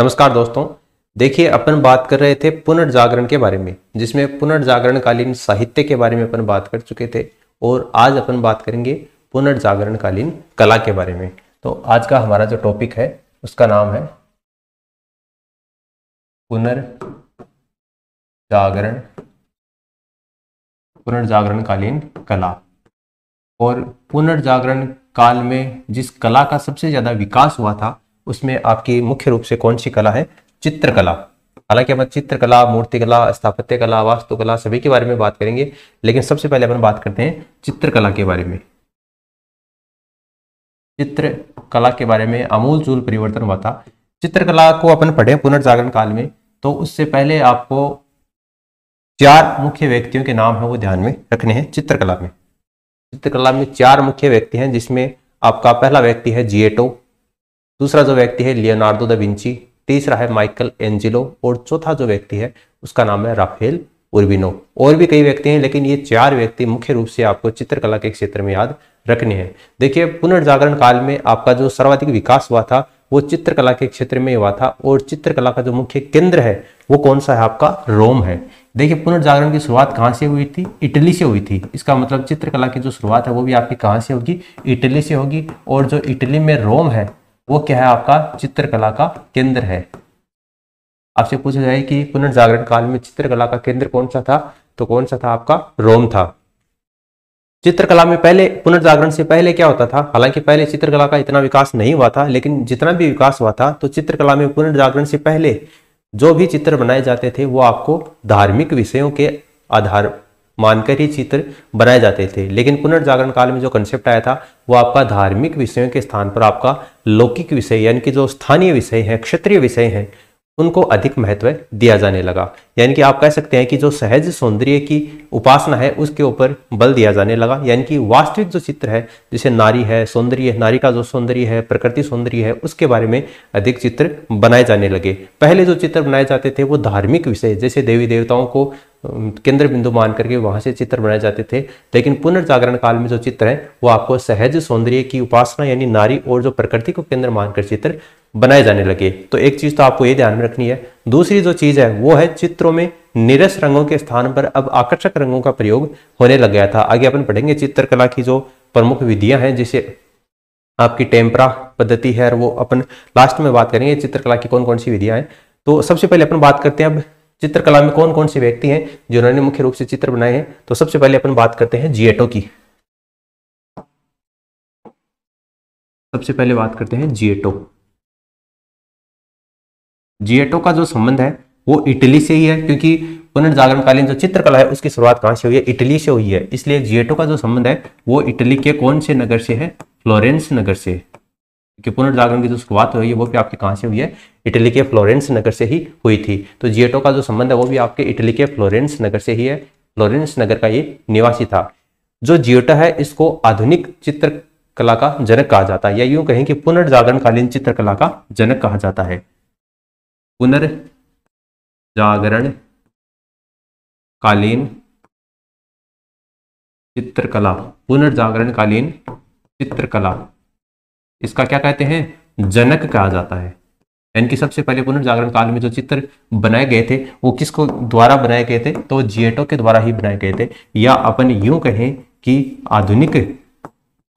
नमस्कार दोस्तों देखिए अपन बात कर रहे थे पुनर्जागरण के बारे में जिसमें पुनर्जागरण कालीन साहित्य के बारे में अपन बात कर चुके थे और आज अपन बात करेंगे पुनर्जागरण कालीन कला के बारे में तो आज का हमारा जो टॉपिक है उसका नाम है पुनर्जागरण पुनर्जागरण कालीन कला और पुनर्जागरण काल में जिस कला का सबसे ज़्यादा विकास हुआ था उसमें आपकी मुख्य रूप से कौन सी कला है चित्रकला हालांकि हम चित्रकला मूर्तिकला स्थापत्य कला वास्तुकला सभी के बारे में बात करेंगे लेकिन सबसे पहले अपन बात करते हैं चित्रकला के बारे में चित्रकला के बारे में चूल परिवर्तन हुआ था चित्रकला को अपन पढ़े पुनर्जागरण काल में तो उससे पहले आपको चार मुख्य व्यक्तियों के नाम है वो ध्यान में रखने हैं चित्रकला में चित्रकला में चार मुख्य व्यक्ति हैं जिसमें आपका पहला व्यक्ति है जिएटो दूसरा जो व्यक्ति है लियोनार्डो द विंची तीसरा है माइकल एंजिलो और चौथा जो व्यक्ति है उसका नाम है राफेल उर्विनो और भी कई व्यक्ति हैं लेकिन ये चार व्यक्ति मुख्य रूप से आपको चित्रकला के क्षेत्र में याद रखने हैं देखिए पुनर्जागरण काल में आपका जो सर्वाधिक विकास हुआ था वो चित्रकला के क्षेत्र में हुआ था और चित्रकला का जो मुख्य केंद्र है वो कौन सा है आपका रोम है देखिए पुनर्जागरण की शुरुआत कहाँ से हुई थी इटली से हुई थी इसका मतलब चित्रकला की जो शुरुआत है वो भी आपकी कहाँ से होगी इटली से होगी और जो इटली में रोम है वो क्या है आपका चित्रकला का केंद्र है आपसे पूछा जाए कि पुनर्जागरण काल में चित्रकला का केंद्र कौन सा था तो कौन सा था आपका रोम था चित्रकला में पहले पुनर्जागरण से पहले क्या होता था हालांकि पहले चित्रकला का इतना विकास नहीं हुआ था लेकिन जितना भी विकास हुआ था तो चित्रकला में पुनर्जागरण से पहले जो भी चित्र बनाए जाते थे वो आपको धार्मिक विषयों के आधार मानकर ही चित्र बनाए जाते थे लेकिन पुनर्जागरण काल में जो कंसेप्ट आया था वो आपका धार्मिक विषयों के स्थान पर आपका लौकिक विषय यानी कि जो स्थानीय विषय हैं क्षेत्रीय विषय हैं उनको अधिक महत्व दिया जाने लगा यानी कि आप कह सकते हैं कि जो सहज सौंदर्य की उपासना है उसके ऊपर बल दिया जाने लगा यानी कि वास्तविक जो चित्र है जैसे नारी है सौंदर्य नारी का जो सौंदर्य है प्रकृति सौंदर्य है उसके बारे में अधिक चित्र बनाए जाने लगे पहले जो चित्र बनाए जाते थे वो धार्मिक विषय जैसे देवी देवताओं को केंद्र बिंदु मान करके वहां से चित्र बनाए जाते थे लेकिन पुनर्जागरण काल में जो चित्र है वो आपको सहज सौंदर्य की उपासना यानी नारी और जो प्रकृति को केंद्र मानकर चित्र बनाए जाने लगे तो एक चीज तो आपको ये ध्यान में रखनी है दूसरी जो चीज है वो है चित्रों में निरस रंगों के स्थान पर अब आकर्षक रंगों का प्रयोग होने लग गया था आगे अपन पढ़ेंगे चित्रकला की जो प्रमुख विधियां हैं जिसे आपकी टेम्परा पद्धति है और वो अपन लास्ट में बात करेंगे चित्रकला की कौन कौन सी विधियां हैं तो सबसे पहले अपन बात करते हैं अब चित्रकला में कौन कौन से व्यक्ति हैं जिन्होंने मुख्य रूप से चित्र बनाए हैं तो सबसे पहले अपन बात करते हैं जिएटो की सबसे पहले बात करते हैं जिएटो जिएटो का जो संबंध है वो इटली से ही है क्योंकि पुनर्जागरणकालीन जो चित्रकला है उसकी शुरुआत कहां से हुई है इटली से हुई है इसलिए जिएटो का जो संबंध है वो इटली के कौन से नगर से है फ्लोरेंस नगर से कि पुनर्जागरण की जो शुरुआत हुई है वो भी आपके कहाँ से हुई है इटली के फ्लोरेंस नगर से ही हुई थी तो जियटो का जो संबंध है वो भी आपके इटली के फ्लोरेंस नगर से ही है फ्लोरेंस नगर का ये निवासी था जो जियोटा है इसको आधुनिक चित्रकला का जनक कहा जाता है या यूं कहें कि पुनर्जागरणकालीन चित्रकला का जनक कहा जाता है पुनर्जागरण कालीन चित्रकला पुनर्जागरणकालीन चित्रकला इसका क्या कहते हैं जनक कहा जाता है यानी कि सबसे पहले पुनर्जागरण काल में जो चित्र बनाए गए थे वो किसको द्वारा बनाए गए थे तो जियटो के द्वारा ही बनाए गए थे या अपन यूं कहें कि आधुनिक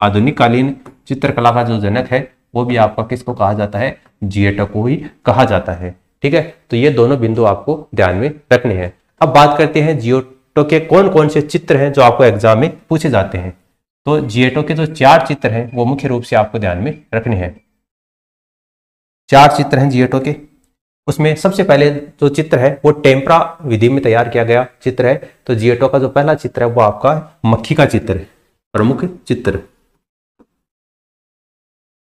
आधुनिक कालीन चित्रकला का जो जनक है वो भी आपका किसको कहा जाता है जियटो को ही कहा जाता है ठीक है तो ये दोनों बिंदु आपको ध्यान में रखने हैं अब बात करते हैं जियोटो के कौन कौन से चित्र हैं जो आपको एग्जाम में पूछे जाते हैं तो जीएटो के जो चार चित्र हैं वो मुख्य रूप से आपको ध्यान में रखने हैं चार चित्र हैं जीएटो के उसमें सबसे पहले जो चित्र है वो टेम्परा विधि में तैयार किया गया चित्र है तो जीएटो का जो पहला चित्र है वो आपका मक्खी का चित्र है प्रमुख चित्र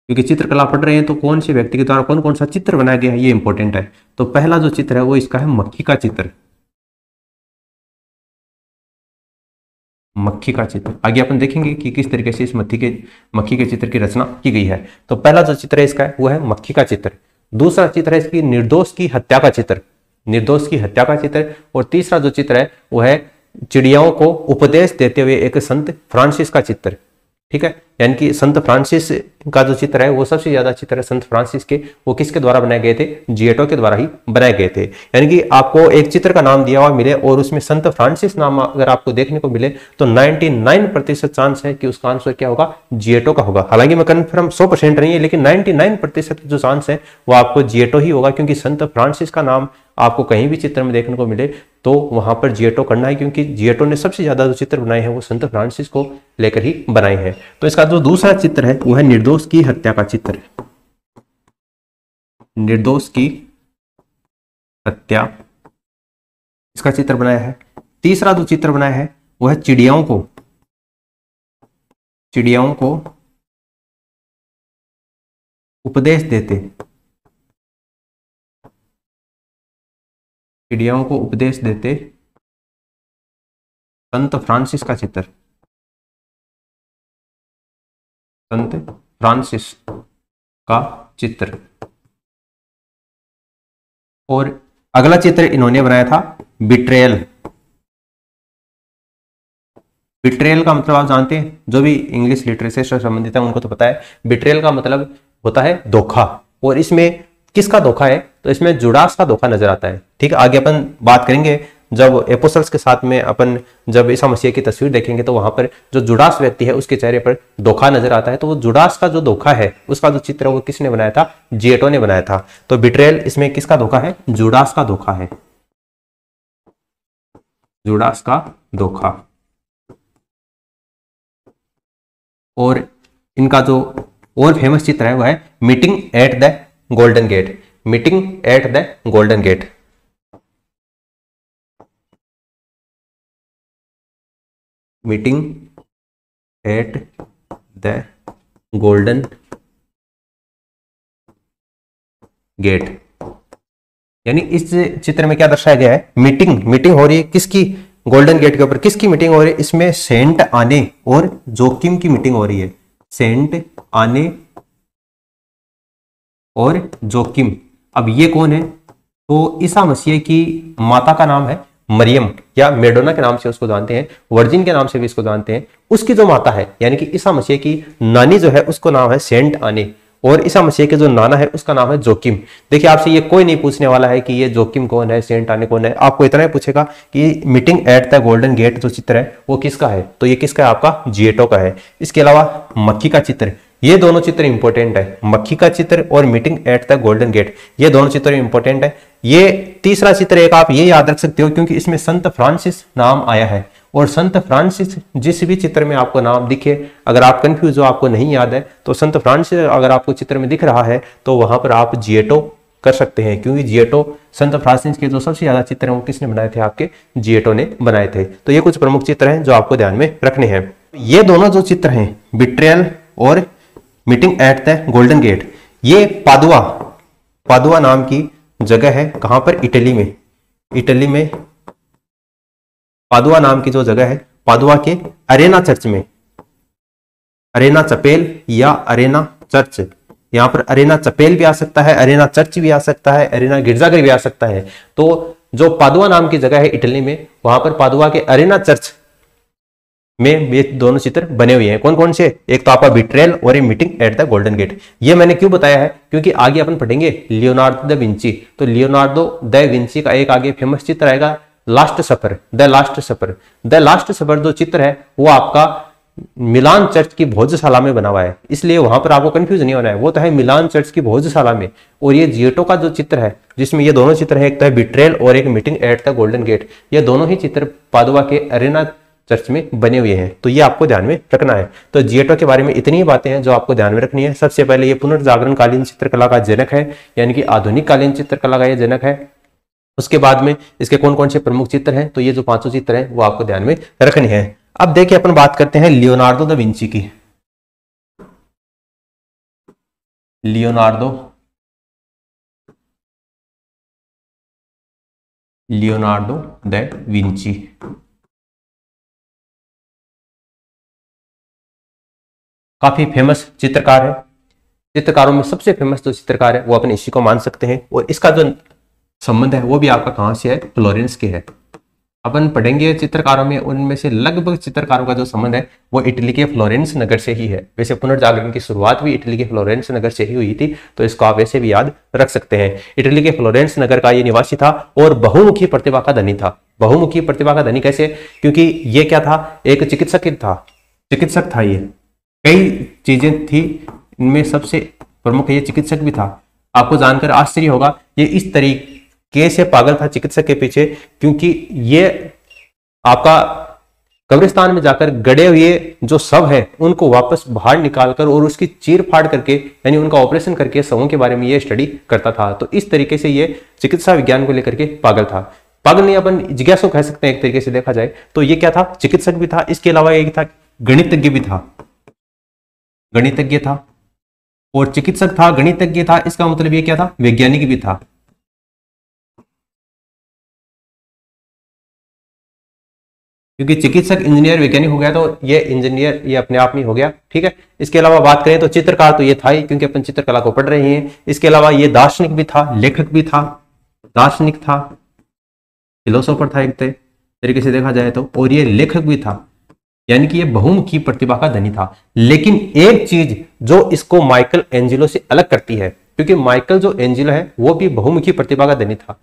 क्योंकि चित्रकला पढ़ रहे हैं तो कौन से व्यक्ति के द्वारा कौन कौन सा चित्र बनाया गया है ये इंपॉर्टेंट है तो पहला जो चित्र है वो इसका है मक्खी का चित्र मक्खी का चित्र आगे अपन देखेंगे कि किस तरीके से इस मक्खी के मक्खी के चित्र की रचना की गई है तो पहला जो चित्र है इसका है, वो है मक्खी का चित्र दूसरा चित्र है इसकी निर्दोष की हत्या का चित्र निर्दोष की हत्या का चित्र और तीसरा जो चित्र है वो है चिड़ियाओं को उपदेश देते हुए एक संत फ्रांसिस का चित्र ठीक है यानी कि संत फ्रांसिस का जो चित्र है वो सबसे ज्यादा चित्र है संत फ्रांसिस के वो किसके द्वारा बनाए गए थे जिएटो के द्वारा ही बनाए गए थे यानी कि आपको एक चित्र का नाम दिया हुआ मिले और उसमें संत फ्रांसिस नाम अगर आपको देखने को मिले तो 99 प्रतिशत चांस है कि उसका आंसर क्या होगा जिएटो का होगा हालांकि मैं कन्फर्म सौ परसेंट नहीं है लेकिन नाइनटी प्रतिशत जो चांस है वो आपको जिएटो ही होगा क्योंकि संत फ्रांसिस का नाम आपको कहीं भी चित्र में देखने को मिले तो वहां पर जिएटो करना है क्योंकि जिएटो ने सबसे ज्यादा जो चित्र बनाए हैं वो संत फ्रांसिस को लेकर ही बनाए हैं तो इसका जो दूसरा चित्र है वह निर्दोष की हत्या का चित्र है निर्दोष की हत्या इसका चित्र बनाया है तीसरा जो चित्र बनाया है वह चिड़ियाओं को चिड़ियाओं को उपदेश देते चिड़ियाओं को उपदेश देते संत फ्रांसिस का चित्र संत फ्रांसिस का चित्र और अगला चित्र इन्होंने बनाया था बिट्रेल बिट्रेल का मतलब आप जानते हैं जो भी इंग्लिश लिटरेचर से संबंधित है उनको तो पता है बिट्रेल का मतलब होता है धोखा और इसमें किसका धोखा है तो इसमें जुड़ास का धोखा नजर आता है ठीक है आगे अपन बात करेंगे जब एपोसल्स के साथ में अपन जब ईसा मसीह की तस्वीर देखेंगे तो वहां पर जो जुड़ास व्यक्ति है उसके चेहरे पर धोखा नजर आता है तो वो जुड़ास का जो धोखा है उसका जो चित्र वो किसने बनाया था जिएटो ने बनाया था तो बिट्रेल इसमें किसका धोखा है जुड़ास का धोखा है जुड़ास का धोखा और इनका जो और फेमस चित्र है वह है meeting at the golden gate meeting at the golden gate meeting at the golden gate यानी इस चित्र में क्या दर्शाया गया है मीटिंग मीटिंग हो रही है किसकी गोल्डन गेट के ऊपर किसकी मीटिंग हो रही है इसमें सेंट आने और जोकिम की मीटिंग हो रही है सेंट आने और जोकिम अब ये कौन है तो ईसा मसीह की माता का नाम है मरियम या मेडोना के नाम से उसको जानते हैं वर्जिन के नाम से भी इसको जानते हैं उसकी जो माता है यानी कि ईसा मसीह की नानी जो है उसको नाम है सेंट आने और ईसा मसीह के जो नाना है उसका नाम है जोकिम देखिए आपसे ये कोई नहीं पूछने वाला है कि ये जोकिम कौन है सेंट आने कौन है आपको इतना ही पूछेगा कि meeting at the golden gate जो चित्र है वो किसका है तो ये किसका है आपका जिएटो का है इसके अलावा मक्की का चित्र ये दोनों चित्र इंपॉर्टेंट है मक्खी का चित्र और meeting at the golden gate ये दोनों चित्र इंपॉर्टेंट है ये तीसरा चित्र एक आप ये याद रख सकते हो क्योंकि इसमें संत फ्रांसिस नाम आया है और संत फ्रांसिस जिस भी चित्र में आपको नाम दिखे अगर आप कंफ्यूज हो आपको नहीं याद है तो संत फ्रांसिस अगर आपको चित्र में दिख रहा है तो वहां पर आप जिएटो कर सकते हैं क्योंकि जिएटो संत फ्रांसिस के जो सबसे ज्यादा चित्र हैं वो किसने बनाए थे आपके जिएटो ने बनाए थे तो ये कुछ प्रमुख चित्र हैं जो आपको ध्यान में रखने हैं ये दोनों जो चित्र हैं बिट्रेल और meeting at the golden gate ये पादुआ पादुआ नाम की जगह है कहां पर इटली में इटली में पादुआ नाम की जो जगह है पादुआ के अरेना चर्च में अरेना चपेल या अरेना चर्च यहां पर अरेना चपेल भी आ सकता है अरेना चर्च भी आ सकता है अरेना गिरजाघर भी आ सकता है तो जो पादुआ नाम की जगह है इटली में वहां पर पादुआ के अरेना चर्च में ये दोनों चित्र बने हुए हैं कौन कौन से एक तो आपका बिट्रेल और a meeting at the golden gate ये मैंने क्यों बताया है क्योंकि आगे अपन पढ़ेंगे लियोनार्डो द विंची तो लियोनार्डो द विंची का एक आगे फेमस चित्र आएगा last supper the last supper the last supper जो चित्र है वो आपका मिलान चर्च की भोजशाला में बना हुआ है इसलिए वहां पर आपको कंफ्यूज नहीं होना है वो तो है मिलान चर्च की भोजशाला में और ये जियोटो का जो चित्र है जिसमें ये दोनों चित्र है एक तो है बिट्रेल और एक meeting at the golden gate ये दोनों ही चित्र पादुआ के अरेना चर्च में बने हुए हैं तो ये आपको ध्यान में रखना है तो जीएटो के बारे में इतनी ही बातें हैं जो आपको ध्यान में रखनी है सबसे पहले ये पुनर्जागरण कालीन चित्रकला का जनक है यानी कि आधुनिक कालीन चित्रकला का यह जनक है उसके बाद में इसके कौन कौन से प्रमुख चित्र हैं तो ये जो पांचों चित्र हैं वो आपको ध्यान में रखने हैं अब देखिए अपन बात करते हैं लियोनार्डो द विंची की लियोनार्डो लियोनार्डो द विंची काफी फेमस चित्रकार है चित्रकारों में सबसे फेमस जो चित्रकार है वो अपने इसी को मान सकते हैं और इसका जो संबंध है वो भी आपका कहाँ से है फ्लोरेंस के है अपन पढ़ेंगे चित्रकारों में उनमें से लगभग चित्रकारों का जो संबंध है वो इटली के फ्लोरेंस नगर से ही है वैसे पुनर्जागरण की शुरुआत भी इटली के फ्लोरेंस नगर से ही हुई थी तो इसको आप वैसे भी याद रख सकते हैं इटली के फ्लोरेंस नगर का ये निवासी था और बहुमुखी प्रतिभा का धनी था बहुमुखी प्रतिभा का धनी कैसे क्योंकि ये क्या था एक चिकित्सक था चिकित्सक था ये कई चीज़ें थी इनमें सबसे प्रमुख ये चिकित्सक भी था आपको जानकर आश्चर्य होगा ये इस तरीके से पागल था चिकित्सक के पीछे क्योंकि ये आपका कब्रिस्तान में जाकर गड़े हुए जो सब है उनको वापस बाहर निकालकर और उसकी चीर फाड़ करके यानी उनका ऑपरेशन करके सबों के बारे में ये स्टडी करता था तो इस तरीके से ये चिकित्सा विज्ञान को लेकर के पागल था पागल नहीं अपन जिज्ञासु कह सकते हैं एक तरीके से देखा जाए तो ये क्या था चिकित्सक भी था इसके अलावा एक था गणितज्ञ भी था गणितज्ञ था और चिकित्सक था गणितज्ञ था इसका मतलब ये क्या था वैज्ञानिक भी था क्योंकि चिकित्सक इंजीनियर वैज्ञानिक हो गया तो ये इंजीनियर ये अपने आप में हो गया ठीक है इसके अलावा बात करें तो चित्रकार तो ये था ही क्योंकि अपन चित्रकला को पढ़ रहे हैं इसके अलावा ये दार्शनिक भी था लेखक भी था दार्शनिक था फिलोसोफर था एक तरीके से देखा जाए तो और ये लेखक भी था यानी कि ये बहुमुखी प्रतिभा का धनी था लेकिन एक चीज जो इसको माइकल एंजिलो से अलग करती है क्योंकि माइकल जो एंजिलो है वो भी बहुमुखी प्रतिभा का धनी था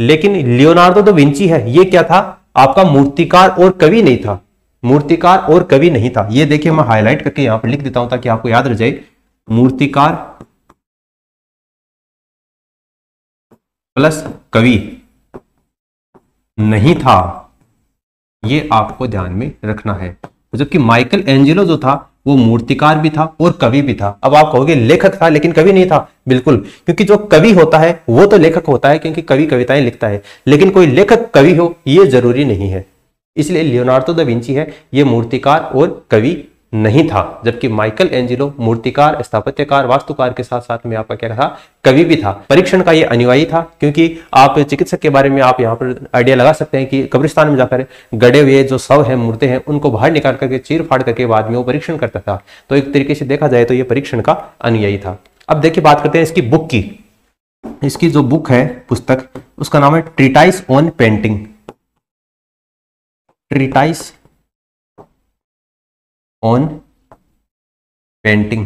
लेकिन लियोनार्डो दो विंची है ये क्या था आपका मूर्तिकार और कवि नहीं था मूर्तिकार और कवि नहीं था ये देखिए मैं हाईलाइट करके यहां पर लिख देता हूं ताकि आपको याद रह जाए मूर्तिकार प्लस कवि नहीं था ये आपको ध्यान में रखना है जबकि माइकल एंजेलो जो था वो मूर्तिकार भी था और कवि भी था अब आप कहोगे लेखक था लेकिन कवि नहीं था बिल्कुल क्योंकि जो कवि होता है वो तो लेखक होता है क्योंकि कवि कविताएं लिखता है लेकिन कोई लेखक कवि हो ये जरूरी नहीं है इसलिए लियोनार्डो द विंची है ये मूर्तिकार और कवि नहीं था जबकि माइकल एंजिलो मूर्तिकार स्थापत्यकार वास्तुकार के साथ साथ में आपका क्या था कवि भी था परीक्षण का यह अनिवार्य था क्योंकि आप चिकित्सक के बारे में आप यहाँ पर आइडिया लगा सकते हैं कि कब्रिस्तान में जाकर गड़े हुए जो शव है मूर्तें हैं उनको बाहर निकाल करके चीर फाड़ करके बाद में वो परीक्षण करता था तो एक तरीके से देखा जाए तो ये परीक्षण का अनुयायी था अब देखिए बात करते हैं इसकी बुक की इसकी जो बुक है पुस्तक उसका नाम है treatise on painting treatise on painting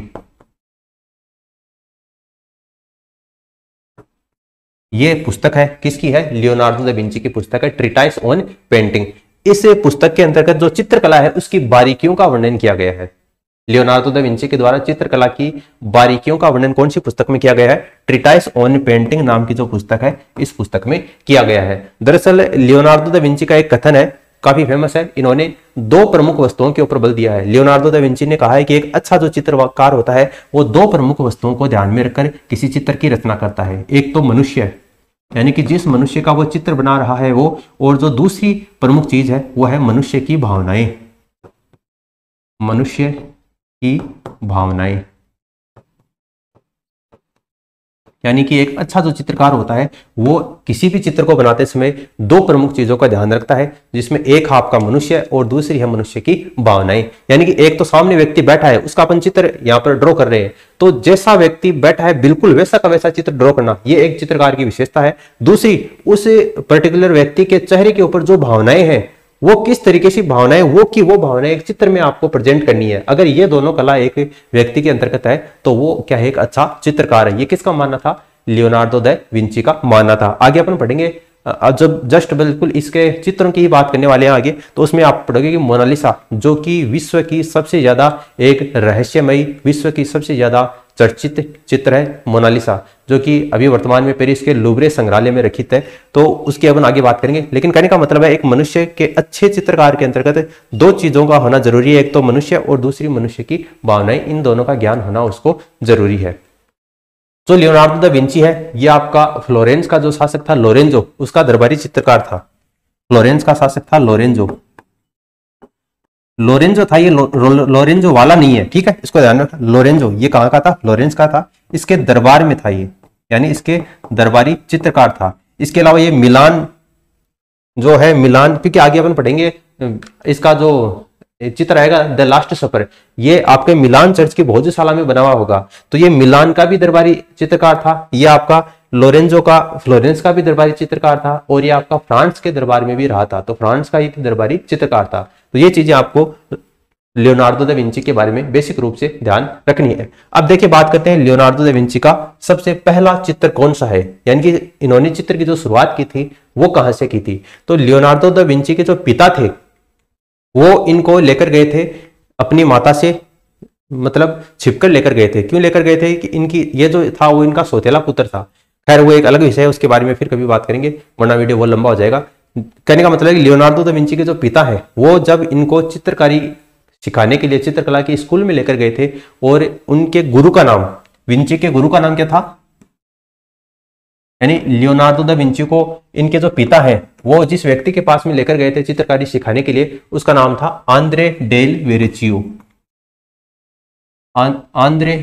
ये पुस्तक है किसकी है लियोनार्डो दा विंची की पुस्तक है ट्रिटाइस ऑन पेंटिंग इस पुस्तक के अंतर्गत जो चित्रकला है उसकी बारीकियों का वर्णन किया गया है लियोनार्डो दिंची विंची के द्वारा चित्रकला की बारीकियों का वर्णन कौन सी पुस्तक में किया गया है ट्रिटाइस ऑन पेंटिंग नाम की जो पुस्तक है इस पुस्तक में किया गया है दरअसल लियोनार्डो दिंची विंची का एक कथन है काफी फेमस है इन्होंने दो प्रमुख वस्तुओं के ऊपर बल दिया है लियोनार्डो दा विंची ने कहा है कि एक अच्छा जो चित्रकार होता है वो दो प्रमुख वस्तुओं को ध्यान में रखकर किसी चित्र की रचना करता है एक तो मनुष्य यानी कि जिस मनुष्य का वो चित्र बना रहा है वो और जो दूसरी प्रमुख चीज है वो है मनुष्य की भावनाएं मनुष्य की भावनाएं यानी कि एक अच्छा जो चित्रकार होता है वो किसी भी चित्र को बनाते समय दो प्रमुख चीजों का ध्यान रखता है जिसमें एक आपका मनुष्य और दूसरी है मनुष्य की भावनाएं यानी कि एक तो सामने व्यक्ति बैठा है उसका अपन चित्र यहाँ पर ड्रॉ कर रहे हैं तो जैसा व्यक्ति बैठा है बिल्कुल वैसा का वैसा चित्र ड्रॉ करना ये एक चित्रकार की विशेषता है दूसरी उस पर्टिकुलर व्यक्ति के चेहरे के ऊपर जो भावनाएं हैं वो किस तरीके की भावनाएं वो की वो भावनाएं एक चित्र में आपको प्रेजेंट करनी है अगर ये दोनों कला एक व्यक्ति के अंतर्गत है तो वो क्या है एक अच्छा चित्रकार है ये किसका मानना था लियोनार्डो दे विंची का मानना था आगे अपन पढ़ेंगे जब जस्ट बिल्कुल इसके चित्रों की ही बात करने वाले हैं आगे तो उसमें आप पढ़ोगे कि मोनालिसा जो कि विश्व की सबसे ज्यादा एक रहस्यमयी विश्व की सबसे ज्यादा चर्चित चित्र है मोनालिसा जो कि अभी वर्तमान में पेरिस के लुबरे संग्रहालय में रखित है तो उसकी अपन आगे बात करेंगे लेकिन कहने का मतलब है एक मनुष्य के अच्छे चित्रकार के अंतर्गत दो चीजों का होना जरूरी है एक तो मनुष्य और दूसरी मनुष्य की भावनाएं इन दोनों का ज्ञान होना उसको जरूरी है जो तो लियोनार्डो द विंची है ये आपका फ्लोरेंस का जो शासक था लोरेंजो उसका दरबारी चित्रकार था फ्लोरेंस का शासक था लोरेंजो लोरेंजो था ये लो, लो, लोरेंजो वाला नहीं है ठीक है इसको ध्यान रखना लोरेंजो ये कहाँ का था लोरेंज का था इसके दरबार में था ये यानी इसके दरबारी चित्रकार था इसके अलावा ये मिलान जो है मिलान क्योंकि आगे अपन पढ़ेंगे इसका जो चित्र आएगा द लास्ट सफर ये आपके मिलान चर्च की भोजशाला में बना हुआ होगा तो ये मिलान का भी दरबारी चित्रकार था ये आपका लोरेंजो का फ्लोरेंस का भी दरबारी चित्रकार था और ये आपका फ्रांस के दरबार में भी रहा था तो फ्रांस का ही तो दरबारी चित्रकार था तो ये चीजें आपको लियोनार्डो दा विंची के बारे में बेसिक रूप से ध्यान रखनी है अब देखिए बात करते हैं लियोनार्डो दा विंची का सबसे पहला चित्र कौन सा है यानी कि इन्होंने चित्र की जो शुरुआत की थी वो कहां से की थी तो लियोनार्डो दिंची विंची के जो पिता थे वो इनको लेकर गए थे अपनी माता से मतलब छिपकर लेकर गए थे क्यों लेकर गए थे कि इनकी ये जो था वो इनका सोतेला पुत्र था खैर वो एक अलग विषय है उसके बारे में फिर कभी बात करेंगे वरना वीडियो बहुत लंबा हो जाएगा कहने का मतलब है लियोनार्डो दा विंची के जो पिता है वो जब इनको चित्रकारी सिखाने के लिए चित्रकला के स्कूल में लेकर गए थे और उनके गुरु का नाम विंची के गुरु का नाम क्या था यानी लियोनार्डो द विंची को इनके जो पिता है वो जिस व्यक्ति के पास में लेकर गए थे चित्रकारी सिखाने के लिए उसका नाम था Andre del Verrocchio Andre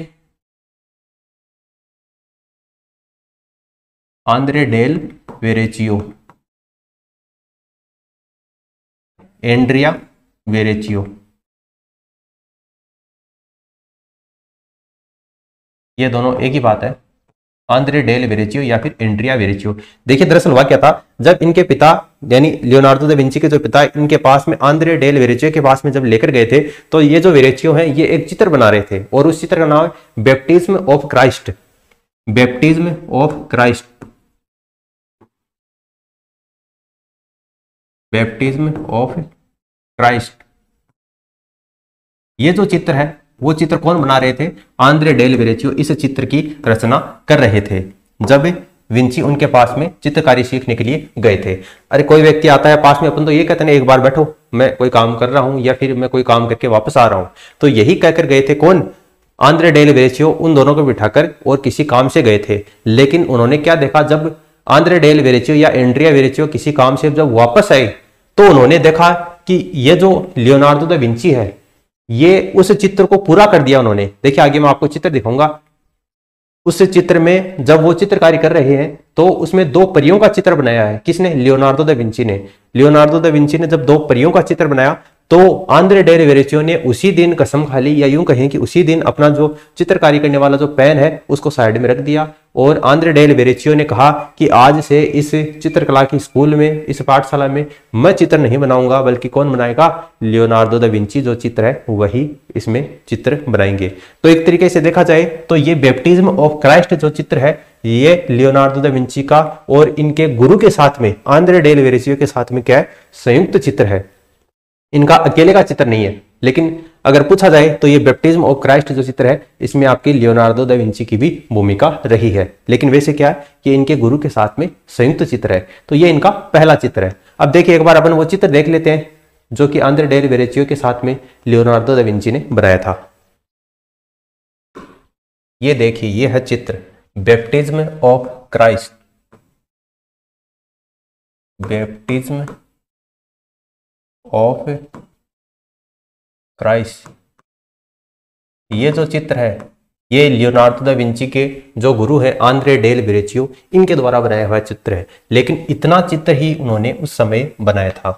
Andre del Verrocchio Andrea Verrocchio ये दोनों एक ही बात है आंद्रे डेल वेरेचियो या फिर एंड्रिया वेरेचियो देखिए दरअसल हुआ क्या था जब इनके पिता यानी लियोनार्डो दे विंची के जो पिता इनके पास में आंद्रे डेल वेरेचियो के पास में जब लेकर गए थे तो ये जो वेरेचियो है ये एक चित्र बना रहे थे और उस चित्र का नाम है baptism of Christ baptism of Christ baptism of Christ ये जो चित्र है वो चित्र कौन बना रहे थे आंद्रे डेल वेरेचियो इस चित्र की रचना कर रहे थे जब विंची उनके पास में चित्रकारी सीखने के लिए गए थे अरे कोई व्यक्ति आता है पास में अपन तो ये कहते हैं एक बार बैठो मैं कोई काम कर रहा हूं या फिर मैं कोई काम करके वापस आ रहा हूं तो यही कहकर गए थे कौन आंद्रे डेल वेरेचियो उन दोनों को बिठाकर और किसी काम से गए थे लेकिन उन्होंने क्या देखा जब आंद्रे डेल वेरेचियो या एंड्रिया वेरेचियो किसी काम से जब वापस आए तो उन्होंने देखा कि ये जो लियोनार्डो दो विंची है ये उस चित्र को पूरा कर दिया उन्होंने देखिए आगे मैं आपको चित्र दिखाऊंगा उस चित्र में जब वो चित्रकारी कर रहे हैं तो उसमें दो परियों का चित्र बनाया है किसने लियोनार्डो दा विंची ने लियोनार्डो दा विंची ने जब दो परियों का चित्र बनाया तो आंध्र डे वेरेचियो ने उसी दिन कसम खा ली या यूं कहें कि उसी दिन अपना जो चित्रकारी करने वाला जो पेन है उसको साइड में रख दिया और आंध्र डेल वेरेचियो ने कहा कि आज से इस चित्रकला की स्कूल में इस पाठशाला में मैं चित्र नहीं बनाऊंगा बल्कि कौन बनाएगा लियोनार्डो द विंची जो चित्र है वही इसमें चित्र बनाएंगे तो एक तरीके से देखा जाए तो ये बेप्टिज्म ऑफ क्राइस्ट जो चित्र है ये लियोनार्डो द विंची का और इनके गुरु के साथ में आंध्र डेल वेरेचियो के साथ में क्या संयुक्त चित्र है इनका अकेले का चित्र नहीं है लेकिन अगर पूछा जाए तो ये बैप्टिज्म ऑफ क्राइस्ट जो चित्र है इसमें आपकी लियोनार्डो दा विंची की भी भूमिका रही है लेकिन वैसे क्या है कि इनके गुरु के साथ में संयुक्त चित्र है तो ये इनका पहला चित्र है अब देखिए एक बार अपन वो चित्र देख लेते हैं जो कि आंध्र डेर वेरेचियो के साथ में लियोनार्डो दा विंची ने बनाया था ये देखिए ये है चित्र baptism of Christ baptism of Christ ये जो चित्र है ये लियोनार्डो दा विंची के जो गुरु है आंद्रे डेल ब्रेचियो इनके द्वारा बनाया हुआ चित्र है लेकिन इतना चित्र ही उन्होंने उस समय बनाया था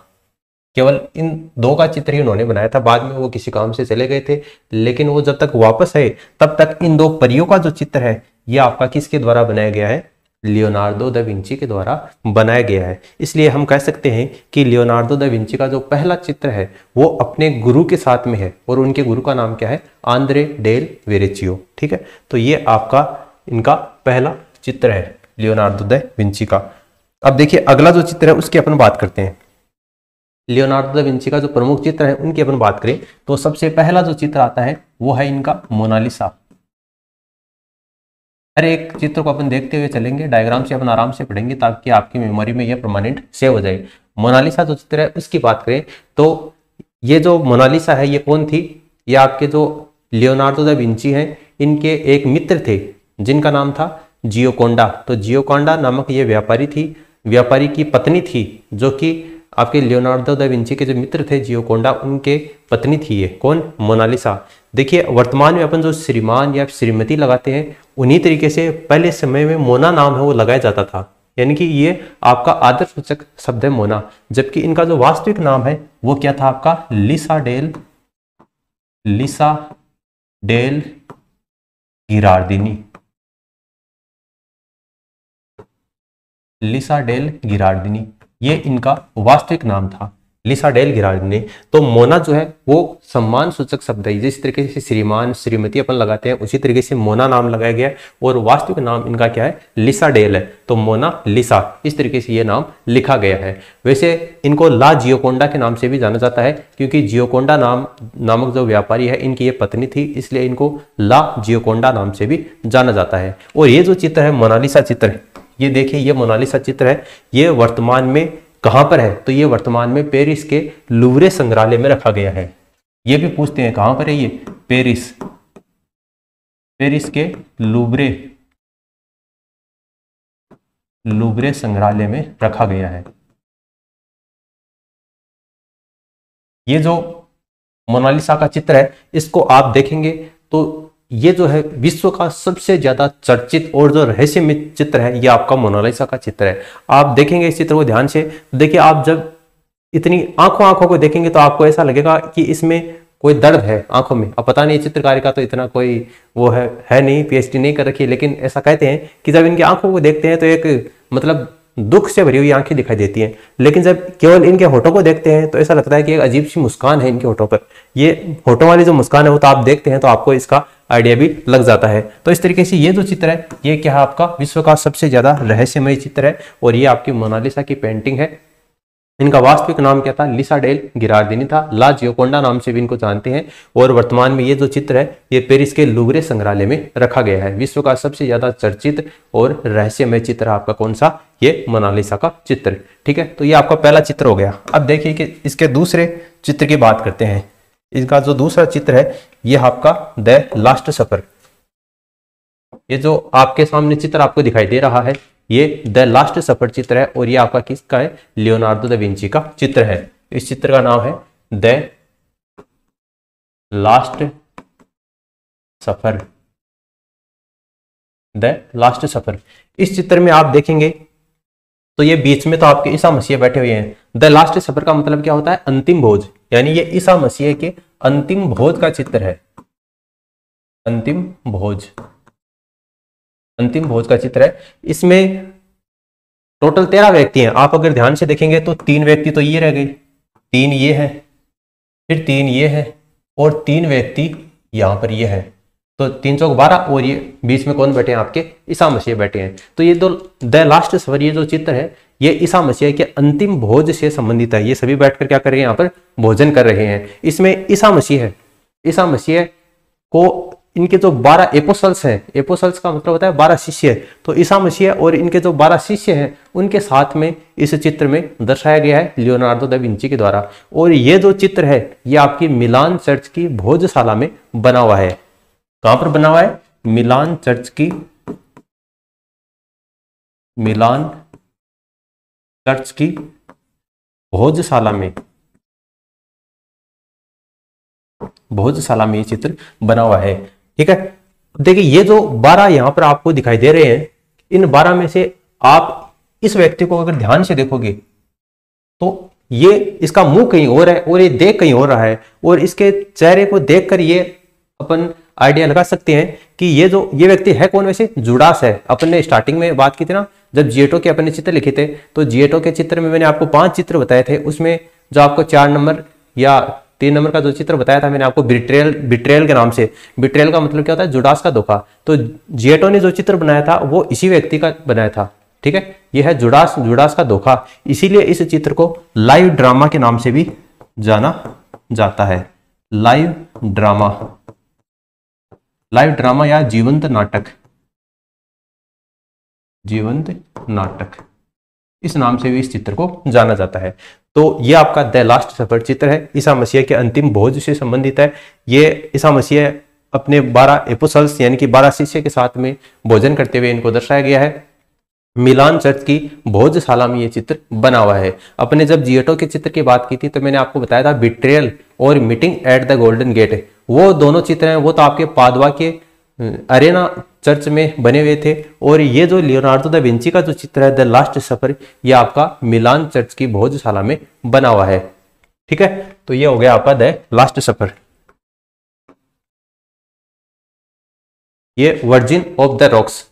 केवल इन दो का चित्र ही उन्होंने बनाया था बाद में वो किसी काम से चले गए थे लेकिन वो जब तक वापस आए तब तक इन दो परियों का जो चित्र है ये आपका किसके द्वारा बनाया गया है लियोनार्डो द विंची के द्वारा बनाया गया है इसलिए हम कह सकते हैं कि लियोनार्डो द विंची का जो पहला चित्र है वो अपने गुरु के साथ में है और उनके गुरु का नाम क्या है आंद्रे डेल वेरेचियो ठीक है तो ये आपका इनका पहला चित्र है लियोनार्डो द विंची का अब देखिए अगला जो चित्र है उसकी अपन बात करते हैं लियोनार्डो द विंची का जो प्रमुख चित्र है उनकी अपन बात करें तो सबसे पहला जो चित्र आता है वो है इनका मोनालिसा हर एक चित्र को अपन देखते हुए चलेंगे डायग्राम से अपन आराम से पढ़ेंगे ताकि आपकी मेमोरी में यह परमानेंट सेव हो जाए मोनालिसा जो चित्र है उसकी बात करें तो ये जो मोनालिसा है ये कौन थी ये आपके जो लियोनार्डो द विंची हैं इनके एक मित्र थे जिनका नाम था जियोकोंडा तो जियोकोंडा नामक ये व्यापारी थी व्यापारी की पत्नी थी जो कि आपके लियोनार्डो द विंची के जो मित्र थे जियोकोंडा उनके पत्नी थी ये कौन मोनालिसा देखिए वर्तमान में अपन जो श्रीमान या श्रीमती लगाते हैं उन्हीं तरीके से पहले समय में मोना नाम है वो लगाया जाता था यानी कि ये आपका आदर सूचक शब्द है मोना जबकि इनका जो वास्तविक नाम है वो क्या था आपका Lisa del Lisa del Gherardini Lisa del Gherardini ये इनका वास्तविक नाम था लिसा डेल गिरार्ड ने तो मोना जो है वो सम्मान सूचक शब्द है जिस तरीके से श्रीमान श्रीमती अपन लगाते हैं उसी तरीके से मोना नाम लगाया गया है और वास्तविक नाम इनका क्या है लिसा डेल है तो मोना लिसा इस तरीके से ये नाम लिखा गया है वैसे इनको ला जियोकोंडा के नाम से भी जाना जाता है क्योंकि जियोकोंडा नाम नामक जो व्यापारी है इनकी ये पत्नी थी इसलिए इनको ला जियोकोंडा नाम से भी जाना जाता है और ये जो चित्र है मोनालिसा चित्र है ये देखिए ये मोनालिसा चित्र है ये वर्तमान में कहां पर है तो ये वर्तमान में पेरिस के लुवरे संग्रहालय में रखा गया है ये भी पूछते हैं कहां पर है ये पेरिस पेरिस के लूबरे लूबरे संग्रहालय में रखा गया है ये जो मोनालिसा का चित्र है इसको आप देखेंगे तो ये जो है विश्व का सबसे ज्यादा चर्चित और जो रहस्यमय चित्र है ये आपका मोनालिसा का चित्र है आप देखेंगे इस चित्र को ध्यान से देखिए आप जब इतनी आंखों आंखों को देखेंगे तो आपको ऐसा लगेगा कि इसमें कोई दर्द है आंखों में अब पता नहीं चित्रकारी का तो इतना कोई वो है है नहीं पीएचडी नहीं कर रखी है लेकिन ऐसा कहते हैं कि जब इनकी आंखों को देखते हैं तो एक मतलब दुख से भरी हुई आंखें दिखाई देती हैं लेकिन जब केवल इनके होठों को देखते हैं तो ऐसा लगता है कि एक अजीब सी मुस्कान है इनके होठों पर ये होठों वाली जो मुस्कान है वो तो आप देखते हैं तो आपको इसका आइडिया भी लग जाता है तो इस तरीके से ये जो चित्र है ये क्या है आपका विश्व का सबसे ज्यादा रहस्यमय चित्र है और ये आपकी मोनालिसा की पेंटिंग है इनका वास्तविक नाम क्या था लिसा डेल गिरार्दिनी था ला जियोकोंडा नाम से भी इनको जानते हैं और वर्तमान में ये जो चित्र है ये पेरिस के लुगरे संग्रहालय में रखा गया है विश्व का सबसे ज्यादा चर्चित और रहस्यमय चित्र आपका कौन सा ये मोनालिसा का चित्र ठीक है तो ये आपका पहला चित्र हो गया अब देखिए कि इसके दूसरे चित्र की बात करते हैं इनका जो दूसरा चित्र है ये आपका द लास्ट सफर ये जो आपके सामने चित्र आपको दिखाई दे रहा है ये द लास्ट सफर चित्र है और ये आपका किसका है लियोनार्डो दिंची विंची का चित्र है इस चित्र का नाम है the last supper the last supper इस चित्र में आप देखेंगे तो ये बीच में तो आपके ईसा मसीह बैठे हुए हैं द लास्ट सफर का मतलब क्या होता है अंतिम भोज यानी ये ईसा मसीह के अंतिम भोज का चित्र है अंतिम भोज अंतिम भोज का चित्र है इसमें टोटल तेरह व्यक्ति हैं आप अगर ध्यान से देखेंगे तो तीन व्यक्ति तो ये रह गए तीन ये है फिर तीन ये है और तीन व्यक्ति यहां पर ये है तो तीन सौ बारह और ये बीच में कौन बैठे हैं आपके ईसा मसीह बैठे हैं तो ये दो द लास्ट सवर ये जो चित्र है ये ईसा मसीह के अंतिम भोज से संबंधित है ये सभी बैठकर क्या कर रहे हैं यहाँ पर भोजन कर रहे हैं इसमें ईसा मसीह है ईसा मसीह को इनके जो बारह एपोसल्स हैं एपोसल्स का मतलब होता है बारह शिष्य तो ईसा मसीह और इनके जो बारह शिष्य हैं उनके साथ में इस चित्र में दर्शाया गया है लियोनार्डो दा विंची के द्वारा और ये जो चित्र है ये आपकी मिलान चर्च की भोजशाला में बना हुआ है कहां पर बना हुआ है मिलान चर्च की मिलान चर्च की भोजशाला में भोजशाला में यह चित्र बना हुआ है ठीक है देखिए ये जो बारह यहां पर आपको दिखाई दे रहे हैं इन बारह में से आप इस व्यक्ति को अगर ध्यान से देखोगे तो ये इसका मुंह कहीं और है और ये देख कहीं हो रहा है और इसके चेहरे को देखकर ये अपन आइडिया लगा सकते हैं कि ये जो ये व्यक्ति है कौन वैसे जुड़ास है अपन ने स्टार्टिंग में बात की थी ना जब जीएटो के अपने चित्र लिखे थे तो जीएटो के चित्र में मैंने आपको पांच चित्र बताए थे उसमें जो आपको चार नंबर या तीन नंबर का जो चित्र बताया था मैंने आपको बिट्रेल बिट्रेल के नाम से बिट्रेल का मतलब क्या होता है जुड़ास का धोखा तो जीएटो ने जो चित्र बनाया था वो इसी व्यक्ति का बनाया था ठीक है यह है जुड़ास जुड़ास का धोखा इसीलिए इस चित्र को लाइव ड्रामा के नाम से भी जाना जाता है लाइव ड्रामा लाइव ड्रामा या जीवंत नाटक जीवंत नाटक इस नाम से भी इस चित्र को जाना जाता है तो ये आपका द लास्ट सफर चित्र है ईसा मसीह के अंतिम भोज से संबंधित है ये ईसा मसीह अपने बारह एपोसल्स यानी कि बारह शिष्य के साथ में भोजन करते हुए इनको दर्शाया गया है मिलान चर्च की भोजशाला में यह चित्र बना हुआ है अपने जब जियोटो के चित्र की बात की थी तो मैंने आपको बताया था बिट्रेयल और meeting at the golden gate वो दोनों चित्र हैं वो तो आपके पादवा के अरेना चर्च में बने हुए थे और ये जो लियोनार्डो द विंची का जो चित्र है द लास्ट सफर ये आपका मिलान चर्च की भोजशाला में बना हुआ है ठीक है तो ये हो गया आपका द लास्ट सफर ये वर्जिन ऑफ द रॉक्स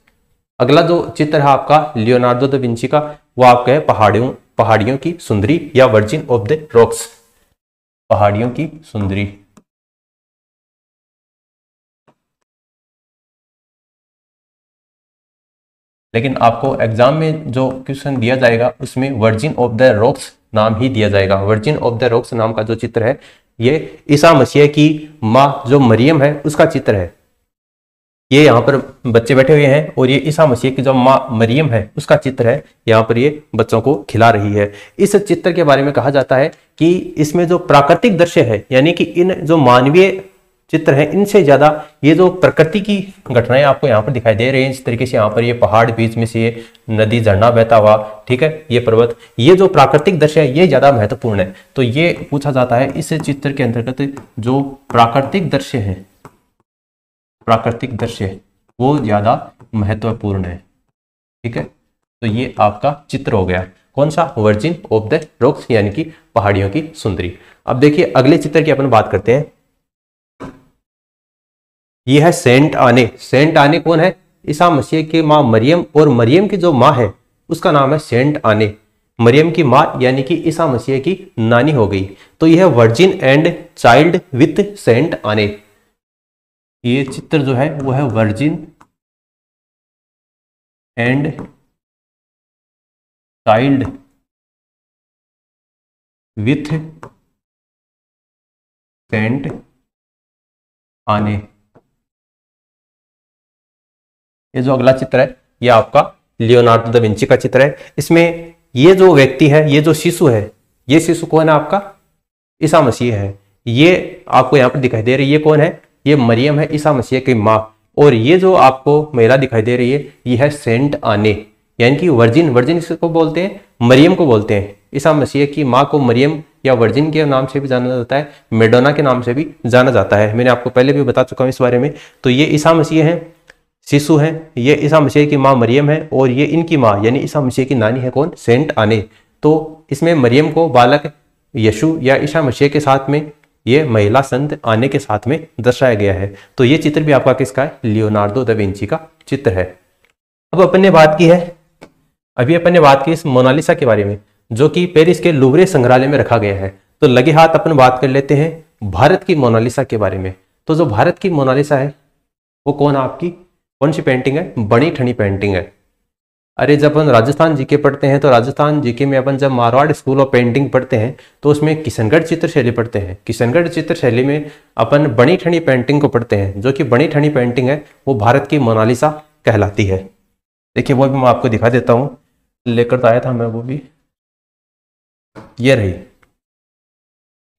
अगला जो चित्र है आपका लियोनार्डो द विंची का वो आपका है पहाड़ियों पहाड़ियों की सुंदरी या वर्जिन ऑफ द रॉक्स पहाड़ियों की सुंदरी लेकिन आपको एग्जाम में जो क्वेश्चन दिया जाएगा उसमें वर्जिन ऑफ द रॉक्स नाम ही दिया जाएगा वर्जिन ऑफ द रॉक्स नाम का जो चित्र है ये ईसा मसीह की माँ जो मरियम है उसका चित्र है ये यहाँ पर बच्चे बैठे हुए हैं और ये ईसा मसीह की जो माँ मरियम है उसका चित्र है यहाँ पर ये बच्चों को खिला रही है इस चित्र के बारे में कहा जाता है कि इसमें जो प्राकृतिक दृश्य है यानी कि इन जो मानवीय चित्र है इनसे ज़्यादा ये जो प्रकृति की घटनाएं आपको यहाँ पर दिखाई दे रही हैं इस तरीके से यहाँ पर ये पहाड़ बीच में से ये नदी झरना बहता हुआ ठीक है ये पर्वत ये जो प्राकृतिक दृश्य है ये ज़्यादा महत्वपूर्ण है तो ये पूछा जाता है इस चित्र के अंतर्गत जो प्राकृतिक दृश्य है प्राकृतिक दृश्य वो ज़्यादा महत्वपूर्ण है ठीक है तो ये आपका चित्र हो गया कौन सा वर्जिन ऑफ द रॉक्स यानी कि पहाड़ियों की सुंदरी अब देखिए अगले चित्र की अपन बात करते हैं ये है सेंट आने सेंट आने कौन है ईसा मसीह की माँ मरियम और मरियम की जो माँ है उसका नाम है सेंट आने मरियम की माँ यानी कि ईसा मसीह की नानी हो गई तो यह Virgin and Child with Saint Anne ये चित्र जो है वो है Virgin and Child with Saint Anne ये जो अगला चित्र है ये आपका लियोनार्डो द विंची का चित्र है इसमें ये जो व्यक्ति है ये जो शिशु है ये शिशु कौन है आपका ईसा मसीह है ये आपको यहाँ पर दिखाई दे रही है ये कौन है ये मरियम है ईसा मसीह की माँ और ये जो आपको महिला दिखाई दे रही है ये है सेंट आने यानी कि वर्जिन वर्जिन इसको बोलते हैं मरियम को बोलते हैं ईसा मसीह की माँ को मरियम या वर्जिन के नाम से भी जाना जाता है मेडोना के नाम से भी जाना जाता है मैंने आपको पहले भी बता चुका हूँ इस बारे में तो ये ईसा मसीह है शिशु है ये ईसा मसीह की माँ मरियम है और ये इनकी माँ यानी ईसा मसीह की नानी है कौन सेंट आने तो इसमें मरियम को बालक यशु या ईसा मसीह के साथ में ये महिला संत आने के साथ में दर्शाया गया है तो ये चित्र भी आपका किसका है लियोनार्डो द विंची का चित्र है अब अपन ने बात की है अभी अपन ने बात की इस मोनालिसा के बारे में जो कि पेरिस के लुबरे संग्रहालय में रखा गया है तो लगे हाथ अपन बात कर लेते हैं भारत की मोनालिसा के बारे में तो जो भारत की मोनालिसा है वो कौन आपकी कौन सी पेंटिंग है बनी ठनी पेंटिंग है अरे जब अपन राजस्थान जीके पढ़ते हैं तो राजस्थान जीके में अपन जब मारवाड़ स्कूल ऑफ पेंटिंग पढ़ते हैं तो उसमें किशनगढ़ चित्र शैली पढ़ते हैं किशनगढ़ चित्र शैली में अपन बनी ठनी पेंटिंग को पढ़ते हैं जो कि बनी ठनी पेंटिंग है वो भारत की मोनालिसा कहलाती है देखिए वो भी मैं आपको दिखा देता हूँ लेकर तो आया था मैं वो भी ये रही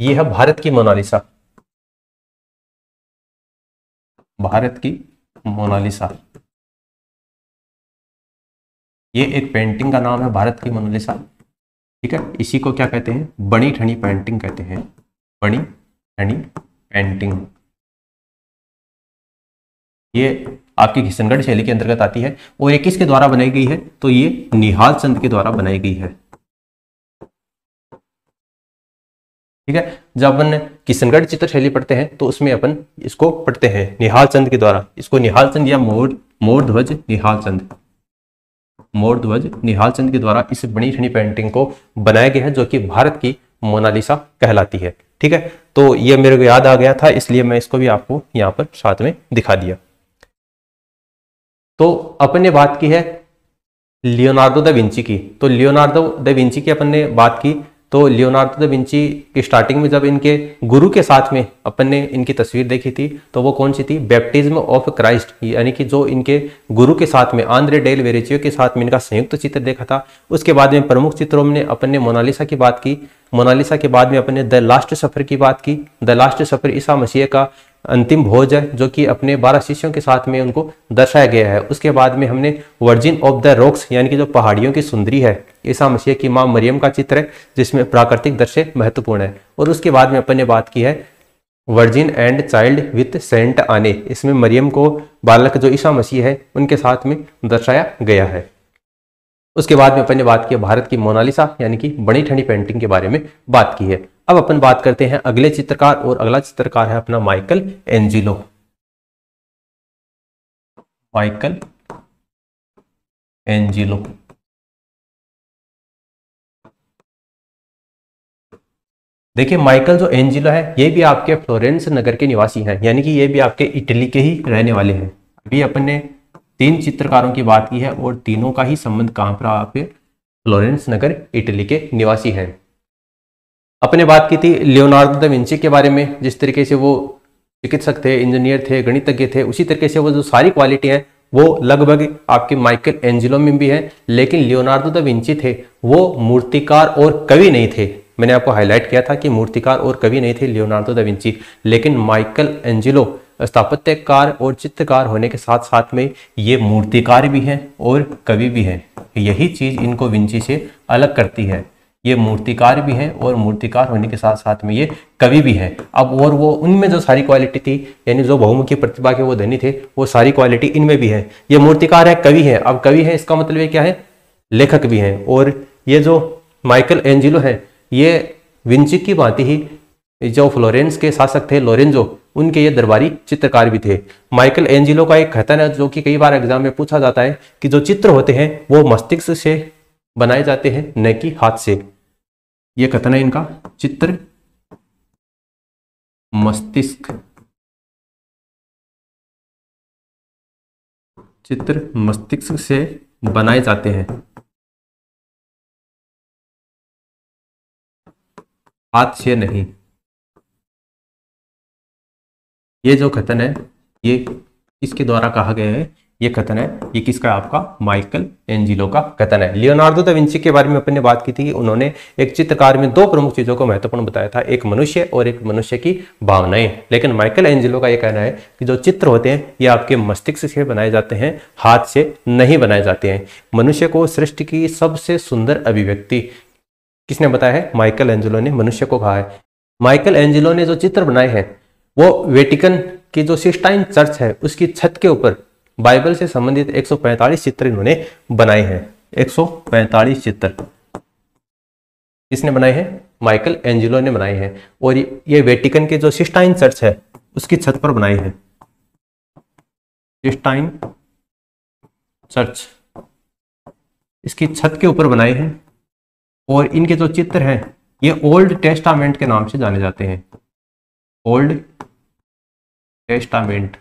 ये है भारत की मोनालिसा भारत की मोनालिसा ये एक पेंटिंग का नाम है भारत की मोनालिसा ठीक है इसी को क्या कहते हैं बड़ी ठनी पेंटिंग कहते हैं बड़ी ठनी पेंटिंग ये आपकी किशनगढ़ शैली के अंतर्गत आती है और ये किसके द्वारा बनाई गई है तो ये निहाल चंद के द्वारा बनाई गई है ठीक है जब अपन किशनगढ़ चित्रशैली पढ़ते हैं तो उसमें अपन इसको पढ़ते हैं निहाल चंद के द्वारा इसको निहाल चंद या मोर मोर ध्वज निहाल चंद मोर ध्वज निहाल चंद के द्वारा इस बड़ी ठंडी पेंटिंग को बनाया गया है जो कि भारत की मोनालिसा कहलाती है ठीक है तो ये मेरे को याद आ गया था इसलिए मैं इसको भी आपको यहाँ पर साथ में दिखा दिया तो अपन ने बात की है लियोनार्डो द विंची की तो लियोनार्डो द विंची की अपन ने बात की तो लियोनार्डो दा विंची की स्टार्टिंग में जब इनके गुरु के साथ में अपन ने इनकी तस्वीर देखी थी तो वो कौन सी थी बैप्टिज्म ऑफ क्राइस्ट यानी कि जो इनके गुरु के साथ में आंद्रे डेल वेरेचियो के साथ में इनका संयुक्त चित्र देखा था उसके बाद में प्रमुख चित्रों में अपन ने मोनालिसा की बात की मोनालिसा के बाद में अपने द लास्ट सफर की बात की द लास्ट सफर ईसा मसीह का अंतिम भोज है जो कि अपने बारह शिष्यों के साथ में उनको दर्शाया गया है उसके बाद में हमने वर्जिन ऑफ द रॉक्स यानी कि जो पहाड़ियों की सुंदरी है ईसा मसीह की माँ मरियम का चित्र है जिसमें प्राकृतिक दृश्य महत्वपूर्ण है और उसके बाद में अपन ने बात की है Virgin and Child with Saint Anne इसमें मरियम को बालक जो ईसा मसीह है उनके साथ में दर्शाया गया है उसके बाद में अपन ने बात की भारत की मोनालिसा यानी कि बड़ी ठंडी पेंटिंग के बारे में बात की है अब अपन बात करते हैं अगले चित्रकार और अगला चित्रकार है अपना माइकल एंजिलो माइकल एंजिलो देखिए माइकल जो एंजिलो है ये भी आपके फ्लोरेंस नगर के निवासी हैं यानी कि ये भी आपके इटली के ही रहने वाले हैं अभी अपन ने तीन चित्रकारों की बात की है और तीनों का ही संबंध कहां पर आप फ्लोरेंस नगर इटली के निवासी हैं अपने बात की थी लियोनार्डो दा विंची के बारे में जिस तरीके से वो चिकित्सक थे इंजीनियर थे गणितज्ञ थे उसी तरीके से वो जो सारी क्वालिटी हैं वो लगभग आपके माइकल एंजिलो में भी है लेकिन लियोनार्डो दा विंची थे वो मूर्तिकार और कवि नहीं थे मैंने आपको हाईलाइट किया था कि मूर्तिकार और कवि नहीं थे लियोनार्डो दा विंची लेकिन माइकल एंजिलो स्थापत्यकार और चित्रकार होने के साथ साथ में ये मूर्तिकार भी हैं और कवि भी हैं यही चीज़ इनको विंची से अलग करती है ये मूर्तिकार भी हैं और मूर्तिकार होने के साथ साथ में ये कवि भी हैं अब और वो उनमें जो सारी क्वालिटी थी यानी जो बहुमुखी प्रतिभा के वो धनी थे वो सारी क्वालिटी इनमें भी है ये मूर्तिकार है कवि है अब कवि है इसका मतलब ये क्या है लेखक भी हैं और ये जो माइकल एंजिलो है ये विंचिक की भांति ही जो फ्लोरेंस के शासक थे लोरेंजो उनके ये दरबारी चित्रकार भी थे माइकल एंजिलो का एक कथन है जो कि कई बार एग्जाम में पूछा जाता है कि जो चित्र होते हैं वो मस्तिष्क से बनाए जाते हैं न कि हाथ से यह कथन है इनका चित्र मस्तिष्क चित्र मस्तिष्क से बनाए जाते हैं हाथ से नहीं ये जो कथन है ये इसके द्वारा कहा गया है ये कथन है ये किसका आपका माइकल एंजिलो का कथन है लियोनार्डो दा विंची के बारे में अपन ने बात की थी कि उन्होंने एक चित्रकार में दो प्रमुख चीजों को महत्वपूर्ण बताया था एक मनुष्य और एक मनुष्य की भावनाएं लेकिन माइकल एंजिलो का यह कहना है कि जो चित्र होते हैं ये आपके मस्तिष्क से बनाए जाते हैं हाथ से नहीं बनाए जाते हैं मनुष्य को सृष्टि की सबसे सुंदर अभिव्यक्ति किसने बताया है माइकल एंजिलो ने मनुष्य को कहा है माइकल एंजिलो ने जो चित्र बनाए हैं वो वेटिकन की जो सिस्टाइन चर्च है उसकी छत के ऊपर बाइबल से संबंधित 145 चित्र इन्होंने बनाए हैं 145 चित्र किसने बनाए हैं माइकल एंजिलो ने बनाए हैं और ये वेटिकन के जो सिस्टाइन चर्च है उसकी छत पर बनाए हैं सिस्टाइन चर्च इसकी छत के ऊपर बनाए हैं और इनके जो चित्र हैं ये ओल्ड टेस्टामेंट के नाम से जाने जाते हैं ओल्ड टेस्टामेंट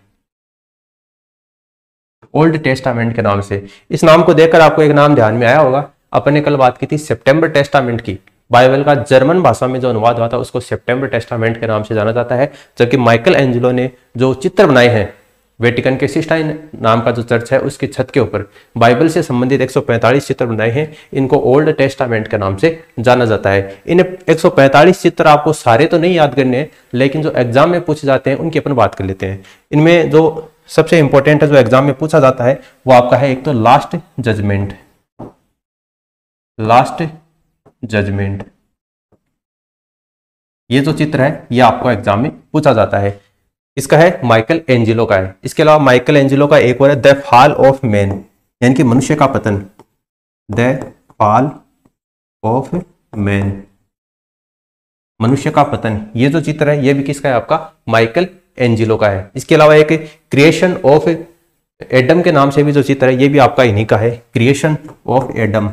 ओल्ड टेस्टामेंट के नाम से इस नाम को देखकर आपको एक नाम ध्यान में आया होगा अपने कल बात की थी सेप्टेम्बर टेस्टामेंट की बाइबल का जर्मन भाषा में जो अनुवाद हुआ था उसको सेप्टेम्बर टेस्टामेंट के नाम से जाना जाता है जबकि माइकल एंजलो ने जो चित्र बनाए हैं वेटिकन के सिस्टाइन नाम का जो चर्च है उसकी छत के ऊपर बाइबल से संबंधित 145 चित्र बनाए हैं इनको ओल्ड टेस्टामेंट के नाम से जाना जाता है इन 145 चित्र आपको सारे तो नहीं याद करने हैं लेकिन जो एग्जाम में पूछे जाते हैं उनकी अपन बात कर लेते हैं इनमें जो सबसे इंपॉर्टेंट है जो एग्जाम में पूछा जाता है वो आपका है एक तो लास्ट जजमेंट लास्ट जजमेंट ये जो चित्र है ये आपको एग्जाम में पूछा जाता है इसका है माइकल एंजिलो का है इसके अलावा माइकल एंजिलो का एक और है द फॉल ऑफ मैन यानी कि मनुष्य का पतन द फॉल ऑफ मैन मनुष्य का पतन ये जो चित्र है ये भी किसका है आपका माइकल एंजिलो का है इसके अलावा एक क्रिएशन ऑफ एडम के नाम से भी जो चित्र है ये भी आपका इन्हीं का है creation of Adam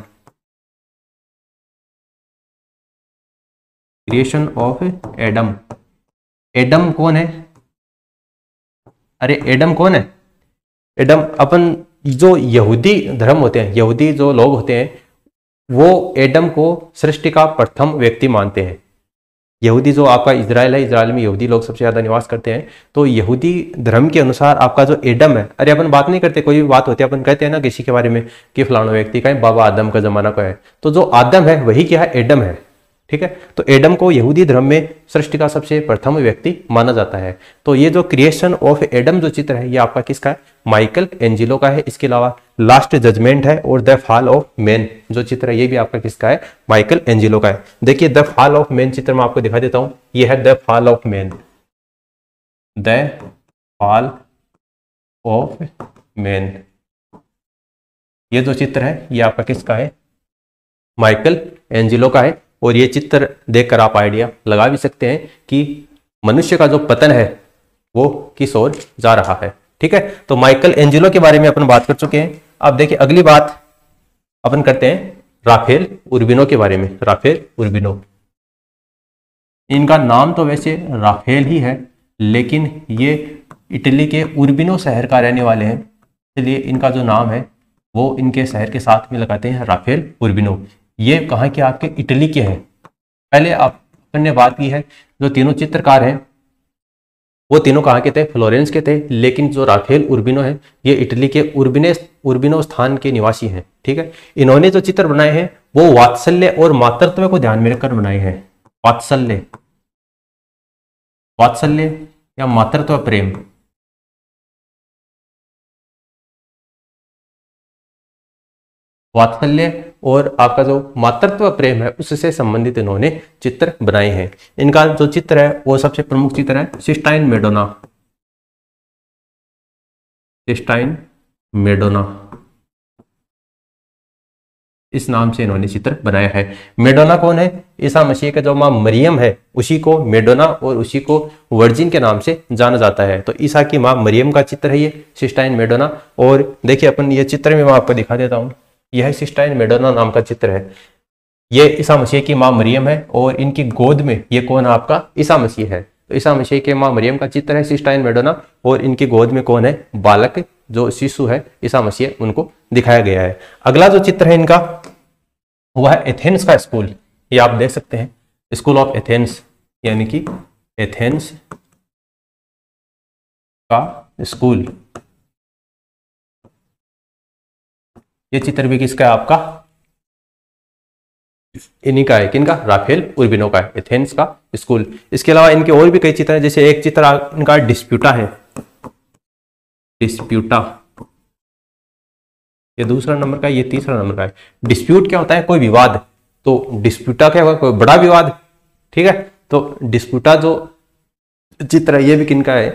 creation of Adam Adam कौन है अरे एडम कौन है एडम अपन जो यहूदी धर्म होते हैं यहूदी जो लोग होते हैं वो एडम को सृष्टि का प्रथम व्यक्ति मानते हैं यहूदी जो आपका इसराइल है इसराइल में यहूदी लोग सबसे ज़्यादा निवास करते हैं तो यहूदी धर्म के अनुसार आपका जो एडम है अरे अपन बात नहीं करते कोई भी बात होती है अपन कहते हैं ना किसी के बारे में कि फलाना व्यक्ति का है बाबा आदम का जमाना का है तो जो आदम है वही क्या है एडम है ठीक है तो एडम को यहूदी धर्म में सृष्टि का सबसे प्रथम व्यक्ति माना जाता है तो ये जो क्रिएशन ऑफ एडम जो चित्र है ये आपका किसका है माइकल एंजिलो का है इसके अलावा लास्ट जजमेंट है और द फॉल ऑफ मैन जो चित्र है ये भी आपका किसका है माइकल एंजिलो का है देखिए द फॉल ऑफ मैन चित्र मैं आपको दिखा देता हूं यह है the fall of man the fall of man ये जो चित्र है ये आपका किसका है माइकल एंजिलो का है और ये चित्र देखकर आप आइडिया लगा भी सकते हैं कि मनुष्य का जो पतन है वो किस ओर जा रहा है ठीक है तो माइकल एंजिलो के बारे में अपन बात कर चुके हैं अब देखिए अगली बात अपन करते हैं राफेल उर्बिनो के बारे में राफेल उर्बिनो इनका नाम तो वैसे राफेल ही है लेकिन ये इटली के उर्बिनो शहर का रहने वाले हैं इसलिए इनका जो नाम है वो इनके शहर के साथ में लगाते हैं राफेल उर्बिनो ये कहाँ के आपके इटली के हैं पहले आप ने बात की है जो तीनों चित्रकार हैं वो तीनों कहाँ के थे फ्लोरेंस के थे लेकिन जो राफेल उर्बिनो है ये इटली के उर्बिने उर्बिनो स्थान के निवासी हैं ठीक है इन्होंने जो चित्र बनाए हैं वो वात्सल्य और मातृत्व को ध्यान में रखकर बनाए हैं वात्सल्य वात्सल्य या मातृत्व प्रेम वात्सल्य और आपका जो मातृत्व प्रेम है उससे संबंधित इन्होंने चित्र बनाए हैं इनका जो चित्र है वो सबसे प्रमुख चित्र है सिस्टाइन मेडोना सिस्टाइन मेडोना इस नाम से इन्होंने चित्र बनाया है मेडोना कौन है ईसा मसीह का जो माँ मरियम है उसी को मेडोना और उसी को वर्जिन के नाम से जाना जाता है तो ईसा की माँ मरियम का चित्र है ये सिस्टाइन मेडोना और देखिए अपन ये चित्र में मैं आपको दिखा देता हूँ यह सिस्टाइन मेडोना नाम का चित्र है ये ईसा मसीह की माँ मरियम है और इनकी गोद में ये कौन है आपका ईसा मसीह है तो ईसा मसीह के माँ मरियम का चित्र है सिस्टाइन मेडोना और इनकी गोद में कौन है बालक जो शिशु है ईसा मसीह उनको दिखाया गया है अगला जो चित्र है इनका वह है एथेंस का स्कूल ये आप देख सकते हैं स्कूल ऑफ एथेंस यानी कि एथेंस का स्कूल ये चित्र भी किसका है आपका इन्हीं का है किनका राफेल उर्बिनो का है एथेंस का स्कूल इसके अलावा इनके और भी कई चित्र हैं जैसे एक चित्र इनका डिस्प्यूटा है डिस्प्यूटा ये दूसरा नंबर का ये तीसरा नंबर का है डिस्प्यूट क्या होता है कोई विवाद तो डिस्प्यूटा क्या होगा कोई बड़ा विवाद ठीक है तो डिस्प्यूटा जो चित्र है ये भी किनका है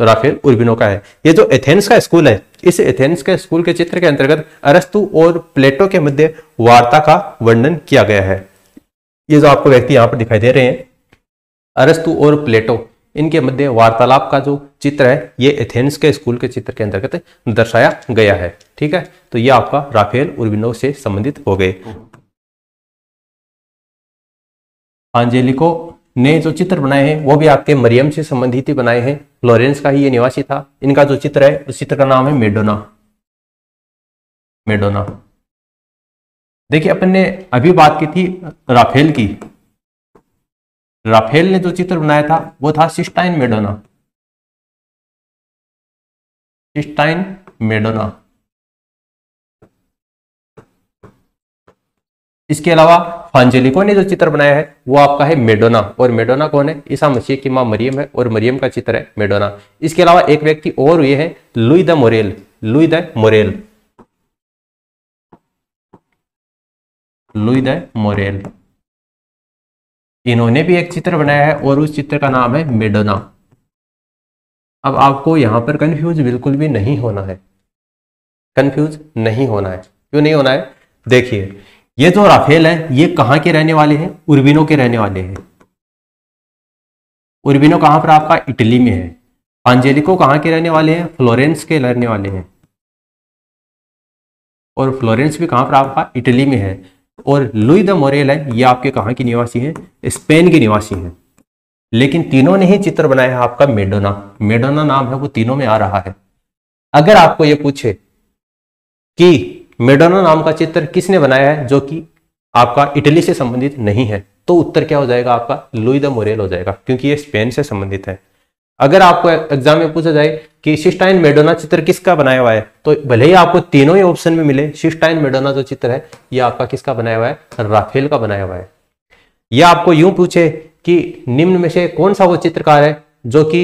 राफेल उर्बिनो का है ये जो एथेंस का स्कूल है इस एथेंस के स्कूल के चित्र के अंतर्गत अरस्तु और प्लेटो के मध्य वार्ता का वर्णन किया गया है ये जो आपको व्यक्ति यहाँ पर दिखाई दे रहे हैं अरस्तु और प्लेटो इनके मध्य वार्तालाप का जो चित्र है ये एथेंस के स्कूल के चित्र के अंतर्गत दर्शाया गया है ठीक है तो ये आपका राफेल उर्बिनो से संबंधित हो गए आंजेलिको ने जो चित्र बनाए हैं वो भी आपके मरियम से संबंधित ही बनाए हैं फ्लोरेंस का ही ये निवासी था इनका जो चित्र है उस चित्र का नाम है मेडोना मेडोना देखिए अपन ने अभी बात की थी राफेल की राफेल ने जो चित्र बनाया था वो था सिस्टाइन मेडोना सिस्टाइन मेडोना इसके अलावा फांजेलिको ने जो चित्र बनाया है वो आपका है मेडोना और मेडोना कौन है ईसा मसीह की माँ मरियम है और मरियम का चित्र है मेडोना इसके अलावा एक व्यक्ति और ये है Louis de Morel Louis de Morel Louis de Morel इन्होंने भी एक चित्र बनाया है और उस चित्र का नाम है मेडोना अब आपको यहां पर कंफ्यूज बिल्कुल भी नहीं होना है कंफ्यूज नहीं होना है क्यों नहीं होना है देखिए ये जो तो राफेल है ये कहां के रहने वाले हैं उर्विनो के रहने वाले हैं उर्विनो कहां पर आपका इटली में है पांजेलिको कहां के रहने वाले हैं फ्लोरेंस के रहने वाले हैं और फ्लोरेंस भी कहां पर आपका इटली में है और लुई द मोरेल है ये आपके कहां की निवासी है स्पेन के निवासी है लेकिन तीनों ने ही चित्र बनाया है आपका मेडोना मेडोना नाम है वो तीनों में आ रहा है अगर आपको ये पूछे कि मेडोना नाम का चित्र किसने बनाया है जो कि आपका इटली से संबंधित नहीं है तो उत्तर क्या हो जाएगा आपका लुई द मोरेल हो जाएगा क्योंकि ये स्पेन से संबंधित है अगर आपको एग्जाम में पूछा जाए कि शिस्टाइन मेडोना चित्र किसका बनाया हुआ है तो भले ही आपको तीनों ही ऑप्शन में मिले शिस्टाइन मेडोना जो चित्र है यह आपका किसका बनाया हुआ है राफेल का बनाया हुआ है यह आपको यूं पूछे कि निम्न में से कौन सा वो चित्रकार है जो कि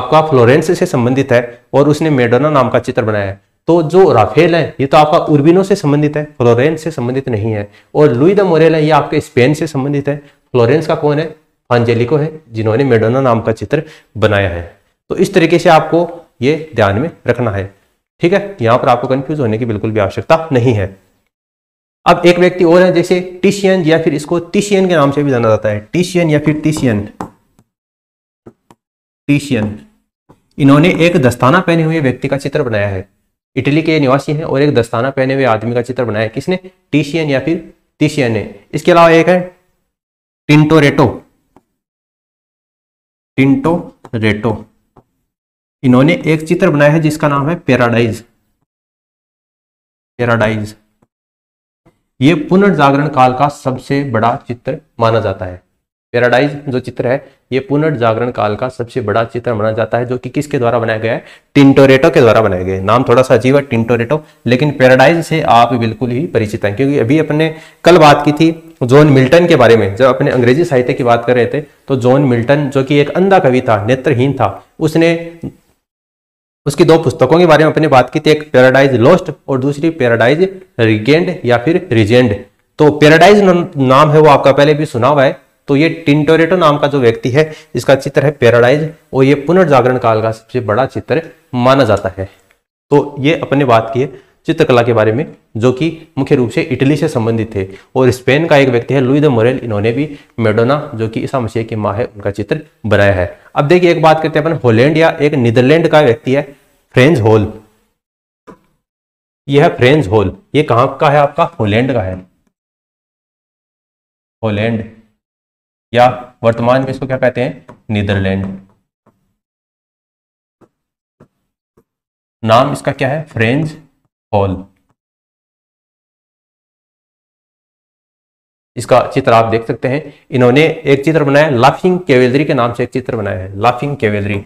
आपका फ्लोरेंस से संबंधित है और उसने मेडोना नाम का चित्र बनाया है तो जो राफेल है ये तो आपका उर्बिनो से संबंधित है फ्लोरेंस से संबंधित नहीं है और लुई द मोरेल है ये आपके स्पेन से संबंधित है फ्लोरेंस का कौन है फांजेलिको है जिन्होंने मेडोना नाम का चित्र बनाया है तो इस तरीके से आपको ये ध्यान में रखना है ठीक है यहां पर आपको कंफ्यूज होने की बिल्कुल भी आवश्यकता नहीं है अब एक व्यक्ति और है जैसे टिशियन या फिर इसको टिशियन के नाम से भी जाना जाता है टिशियन या फिर टिशियन टिशियन इन्होंने एक दस्ताना पहने हुए व्यक्ति का चित्र बनाया है इटली के निवासी हैं और एक दस्ताना पहने हुए आदमी का चित्र बनाया किसने टीशियन या फिर टीशियन ने इसके अलावा एक है टिंटोरेटो टिंटोरेटो इन्होंने एक चित्र बनाया है जिसका नाम है पेराडाइज पेराडाइज ये पुनर्जागरण काल का सबसे बड़ा चित्र माना जाता है पेराडाइज जो चित्र है ये पुनर्जागरण काल का सबसे बड़ा चित्र माना जाता है जो कि किसके द्वारा बनाया गया है टिंटोरेटो के द्वारा बनाया गया है नाम थोड़ा सा अजीब है टिंटोरेटो लेकिन पेराडाइज से आप बिल्कुल ही परिचित हैं क्योंकि अभी अपने कल बात की थी जॉन मिल्टन के बारे में जब अपने अंग्रेजी साहित्य की बात कर रहे थे तो जॉन मिल्टन जो कि एक अंधा कवि था नेत्रहीन था उसने उसकी दो पुस्तकों के बारे में अपने बात की थी एक पेराडाइज लॉस्ट और दूसरी पेराडाइज रिगेंड या फिर रिजेंड तो पेराडाइज नाम है वो आपका पहले भी सुना हुआ है तो ये टिंटोरेटो नाम का जो व्यक्ति है इसका चित्र है पेराडाइज और ये पुनर्जागरण काल का सबसे बड़ा चित्र माना जाता है तो ये अपने बात की है चित्रकला के बारे में जो कि मुख्य रूप से इटली से संबंधित थे और स्पेन का एक व्यक्ति है लुई द मोरेल इन्होंने भी मेडोना जो कि ईसा मसीह की माँ है उनका चित्र बनाया है अब देखिए एक बात करते हैं अपन होलैंड या एक नीदरलैंड का व्यक्ति है फ्रेंज होल यह है फ्रेंज होल ये कहां का है आपका होलैंड का है होलैंड या वर्तमान में इसको क्या कहते हैं नीदरलैंड नाम इसका क्या है फ्रेंच हॉल इसका चित्र आप देख सकते हैं इन्होंने एक चित्र बनाया लाफिंग केवेलरी के नाम से एक चित्र बनाया है लाफिंग केवेलरी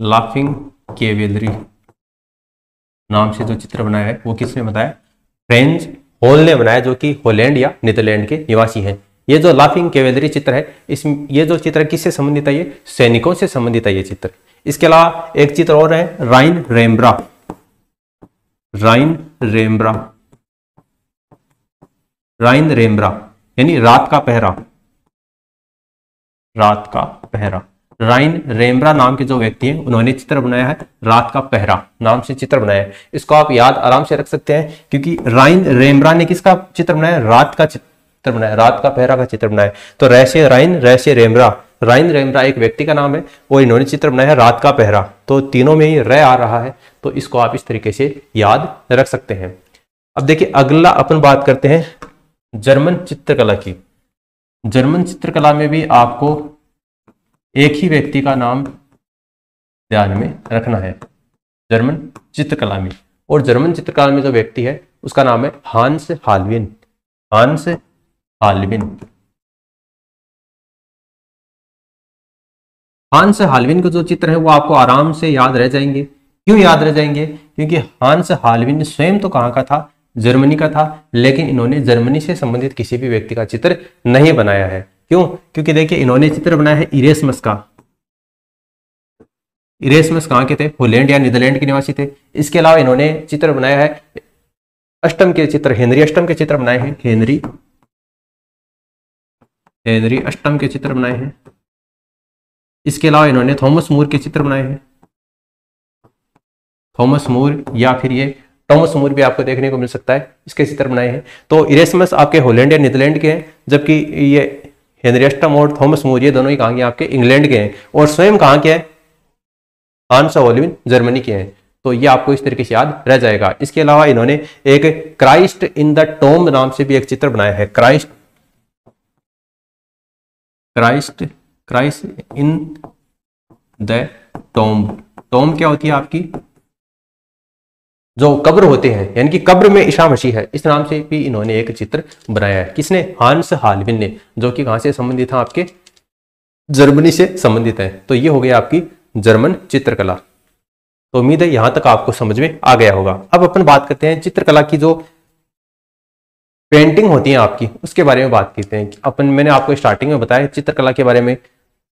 लाफिंग केवेलरी नाम से जो चित्र बनाया है वो किसने बताया फ्रेंच होल ने बनाया जो कि होलैंड या नीदरलैंड के निवासी हैं ये जो लाफिंग केवेलरी चित्र है इस ये जो चित्र किससे संबंधित है ये सैनिकों से संबंधित है ये चित्र इसके अलावा एक चित्र और है Rhine Rembrandt Rhine Rembrandt Rhine Rembrandt यानी रात का पहरा रात का पहरा राइन रेमरा नाम के जो व्यक्ति हैं उन्होंने चित्र बनाया है रात का पहरा नाम से चित्र बनाया है इसको आप याद आराम से रख सकते हैं क्योंकि राइन रेमरा ने किसका चित्र बनाया रात का चित्र बनाया रात का पहरा का चित्र बनाया तो रहस्य राइन रहस्य रेमरा राइन रेमरा एक व्यक्ति का नाम है और इन्होंने चित्र बनाया है रात का पहरा तो तीनों में ही रह आ रहा है तो इसको आप इस तरीके से याद रख सकते हैं अब देखिए अगला अपन बात करते हैं जर्मन चित्रकला की जर्मन चित्रकला में भी आपको एक ही व्यक्ति का नाम ध्यान में रखना है जर्मन चित्रकला में और जर्मन चित्रकला में जो व्यक्ति है उसका नाम है हांस हालविन हांस हालविन हांस हालविन के जो चित्र है वो आपको आराम से याद रह जाएंगे क्यों याद रह जाएंगे क्योंकि हांस हालविन स्वयं तो कहां का था जर्मनी का था लेकिन इन्होंने जर्मनी से संबंधित किसी भी व्यक्ति का चित्र नहीं बनाया है क्यों क्योंकि देखिए इन्होंने चित्र बनाया है इरेसमस का इरेसमस कहां के थे होलैंड या नीदरलैंड के निवासी थे इसके अलावा इन्होंने चित्र बनाया है अष्टम के चित्र हेनरी अष्टम के चित्र बनाए हैं हेनरी हेनरी अष्टम के चित्र बनाए हैं इसके अलावा इन्होंने थॉमस मूर के चित्र बनाए हैं थॉमस मूर या फिर ये टॉमस मूर भी आपको देखने को मिल सकता है इसके चित्र बनाए हैं तो इरेसमस आपके होलैंड या नीदरलैंड के हैं जबकि ये हेनरियस्टम और थॉमस ये दोनों ही कहाँ के आपके इंग्लैंड के हैं और स्वयं कहाँ के हैं आंसर जर्मनी के हैं तो ये आपको इस तरीके से याद रह जाएगा इसके अलावा इन्होंने एक क्राइस्ट इन द टोम नाम से भी एक चित्र बनाया है Christ Christ Christ in the tomb tomb क्या होती है आपकी जो कब्र होते हैं यानी कि कब्र में ईशा मसीह है इस नाम से भी इन्होंने एक चित्र बनाया है किसने हांस हालविन ने जो कि कहां से संबंधित है आपके जर्मनी से संबंधित है तो ये हो गया आपकी जर्मन चित्रकला तो उम्मीद है यहां तक आपको समझ में आ गया होगा अब अपन बात करते हैं चित्रकला की जो पेंटिंग होती है आपकी उसके बारे में बात करते हैं अपन मैंने आपको स्टार्टिंग में बताया चित्रकला के बारे में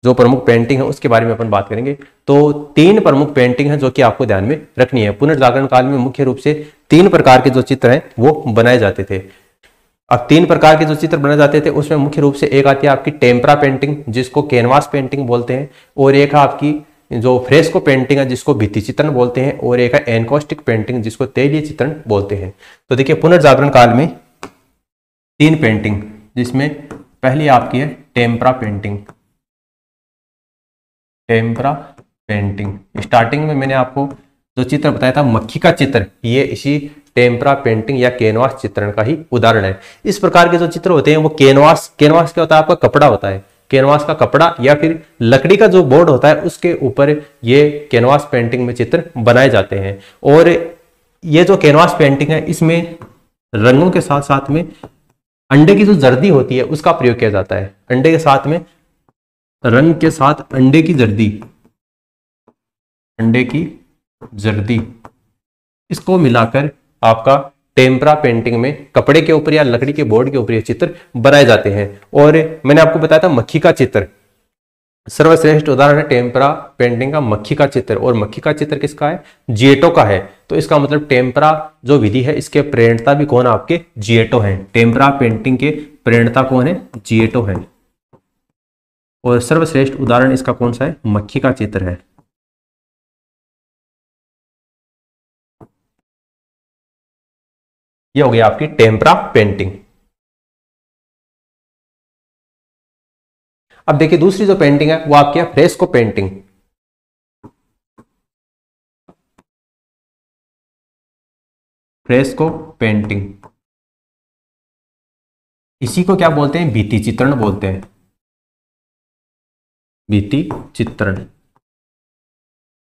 जो प्रमुख पेंटिंग है उसके बारे में अपन बात करेंगे तो तीन प्रमुख पेंटिंग है जो कि आपको ध्यान में रखनी है पुनर्जागरण काल में मुख्य रूप से तीन प्रकार के जो चित्र हैं वो बनाए जाते थे अब तीन प्रकार के जो चित्र बनाए जाते थे उसमें मुख्य रूप से एक आती है आपकी टेम्परा पेंटिंग जिसको कैनवास पेंटिंग बोलते हैं और एक है आपकी जो फ्रेस्को पेंटिंग है जिसको भित्ति चित्रण बोलते हैं और एक है एनकोस्टिक पेंटिंग जिसको तेलीय चित्रण बोलते हैं तो देखिए पुनर्जागरण काल में तीन पेंटिंग जिसमें पहली आपकी है tempera painting tempera painting starting में मैंने आपको जो चित्र बताया था मक्खी का चित्र ये इसी टेम्परा पेंटिंग या कैनवास चित्रण का ही उदाहरण है इस प्रकार के जो चित्र होते हैं वो कैनवास कैनवास क्या होता है आपका कपड़ा होता है कैनवास का कपड़ा या फिर लकड़ी का जो बोर्ड होता है उसके ऊपर ये कैनवास पेंटिंग में चित्र बनाए जाते हैं और ये जो कैनवास पेंटिंग है इसमें रंगों के साथ साथ में अंडे की जो जर्दी होती है उसका प्रयोग किया जाता है अंडे के साथ में रंग के साथ अंडे की जर्दी अंडे की जर्दी इसको मिलाकर आपका टेम्परा पेंटिंग में कपड़े के ऊपर या लकड़ी के बोर्ड के ऊपर ये चित्र बनाए जाते हैं और मैंने आपको बताया था मक्खी का चित्र सर्वश्रेष्ठ उदाहरण है टेम्परा पेंटिंग का मक्खी का चित्र और मक्खी का चित्र किसका है जिएटो का है तो इसका मतलब टेम्परा जो विधि है इसके प्रेरणता भी कौन आपके जिएटो हैं टेम्परा पेंटिंग के प्रेरणता कौन है जिएटो हैं और सर्वश्रेष्ठ उदाहरण इसका कौन सा है मक्खी का चित्र है यह हो गया आपकी टेम्परा पेंटिंग अब देखिए दूसरी जो पेंटिंग है वो आपकी है फ्रेस्को पेंटिंग फ्रेस्को पेंटिंग इसी को क्या बोलते हैं बीती चित्रण बोलते हैं भीति चित्रण